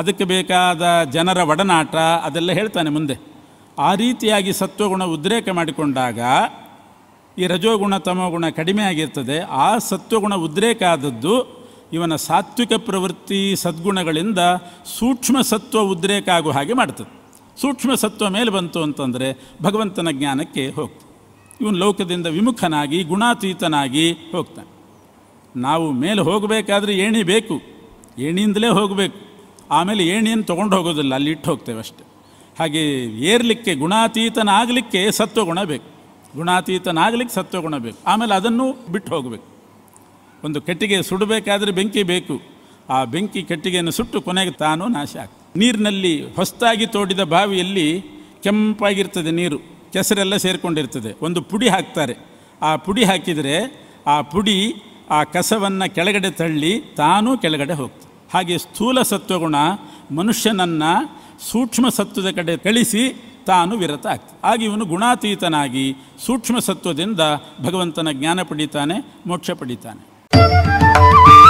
ಅದಕ್ಕೆ ಬೇಕಾದ ಜನರ ಒಡನಾಟ ಅದೆಲ್ಲ ಹೇಳ್ತಾನೆ ಮುಂದೆ ಆ ರೀತಿಯಾಗಿ ಸತ್ವಗುಣ ಉದ್ರೇಕ ಮಾಡಿಕೊಂಡಾಗ ಈ ರಜೋಗುಣ ತಮೋಗುಣ ಕಡಿಮೆ ಆಗಿರ್ತದೆ ಆ ಸತ್ವಗುಣ ಉದ್ರೇಕ ಆದದ್ದು ಇವನ ಸಾತ್ವಿಕ ಪ್ರವೃತ್ತಿ ಸದ್ಗುಣಗಳಿಂದ ಸೂಕ್ಷ್ಮ ಸತ್ವ ಉದ್ರೇಕ ಆಗುವ ಹಾಗೆ ಮಾಡ್ತದೆ ಸೂಕ್ಷ್ಮ ಸತ್ವ ಮೇಲೆ ಬಂತು ಅಂತಂದರೆ ಭಗವಂತನ ಜ್ಞಾನಕ್ಕೆ ಹೋಗ್ತದೆ ಇವನು ಲೋಕದಿಂದ ವಿಮುಖನಾಗಿ ಗುಣಾತೀತನಾಗಿ ಹೋಗ್ತಾನೆ ನಾವು ಮೇಲೆ ಹೋಗಬೇಕಾದ್ರೆ ಏಣಿ ಬೇಕು ಏಣಿಯಿಂದಲೇ ಹೋಗಬೇಕು ಆಮೇಲೆ ಏಣಿಯನ್ನು ತೊಗೊಂಡು ಹೋಗೋದಿಲ್ಲ ಅಲ್ಲಿ ಇಟ್ಟು ಹೋಗ್ತೇವೆ ಅಷ್ಟೆ ಹಾಗೆ ಏರ್ಲಿಕ್ಕೆ ಗುಣಾತೀತನಾಗಲಿಕ್ಕೆ ಸತ್ವಗುಣ ಬೇಕು ಗುಣಾತೀತನಾಗಲಿಕ್ಕೆ ಸತ್ವಗುಣ ಬೇಕು ಆಮೇಲೆ ಅದನ್ನು ಬಿಟ್ಟು ಹೋಗಬೇಕು ಒಂದು ಕಟ್ಟಿಗೆ ಸುಡಬೇಕಾದ್ರೆ ಬೆಂಕಿ ಬೇಕು ಆ ಬೆಂಕಿ ಕಟ್ಟಿಗೆಯನ್ನು ಸುಟ್ಟು ಕೊನೆಗೆ ತಾನು ನಾಶ ಆಗ್ತದೆ ನೀರಿನಲ್ಲಿ ಹೊಸ್ತಾಗಿ ತೋಡಿದ ಬಾವಿಯಲ್ಲಿ ಕೆಂಪಾಗಿರ್ತದೆ ನೀರು ಕೆಸರೆಲ್ಲ ಸೇರಿಕೊಂಡಿರ್ತದೆ ಒಂದು ಪುಡಿ ಹಾಕ್ತಾರೆ ಆ ಪುಡಿ ಹಾಕಿದರೆ ಆ ಪುಡಿ ಆ ಕಸವನ್ನು ಕೆಳಗಡೆ ತಳ್ಳಿ ತಾನೂ ಕೆಳಗಡೆ ಹೋಗ್ತದೆ ಹಾಗೆ ಸ್ಥೂಲ ಸತ್ವಗುಣ ಮನುಷ್ಯನನ್ನು ಸೂಕ್ಷ್ಮ ಸತ್ವದ ಕಡೆ ಕಳಿಸಿ ತಾನು ವಿರತ ಆಗ್ತದೆ ಆಗ ಇವನು ಗುಣಾತೀತನಾಗಿ ಸೂಕ್ಷ್ಮ ಸತ್ವದಿಂದ ಭಗವಂತನ ಜ್ಞಾನ ಪಡಿತಾನೆ ಮೋಕ್ಷ ಪಡಿತಾನೆ Música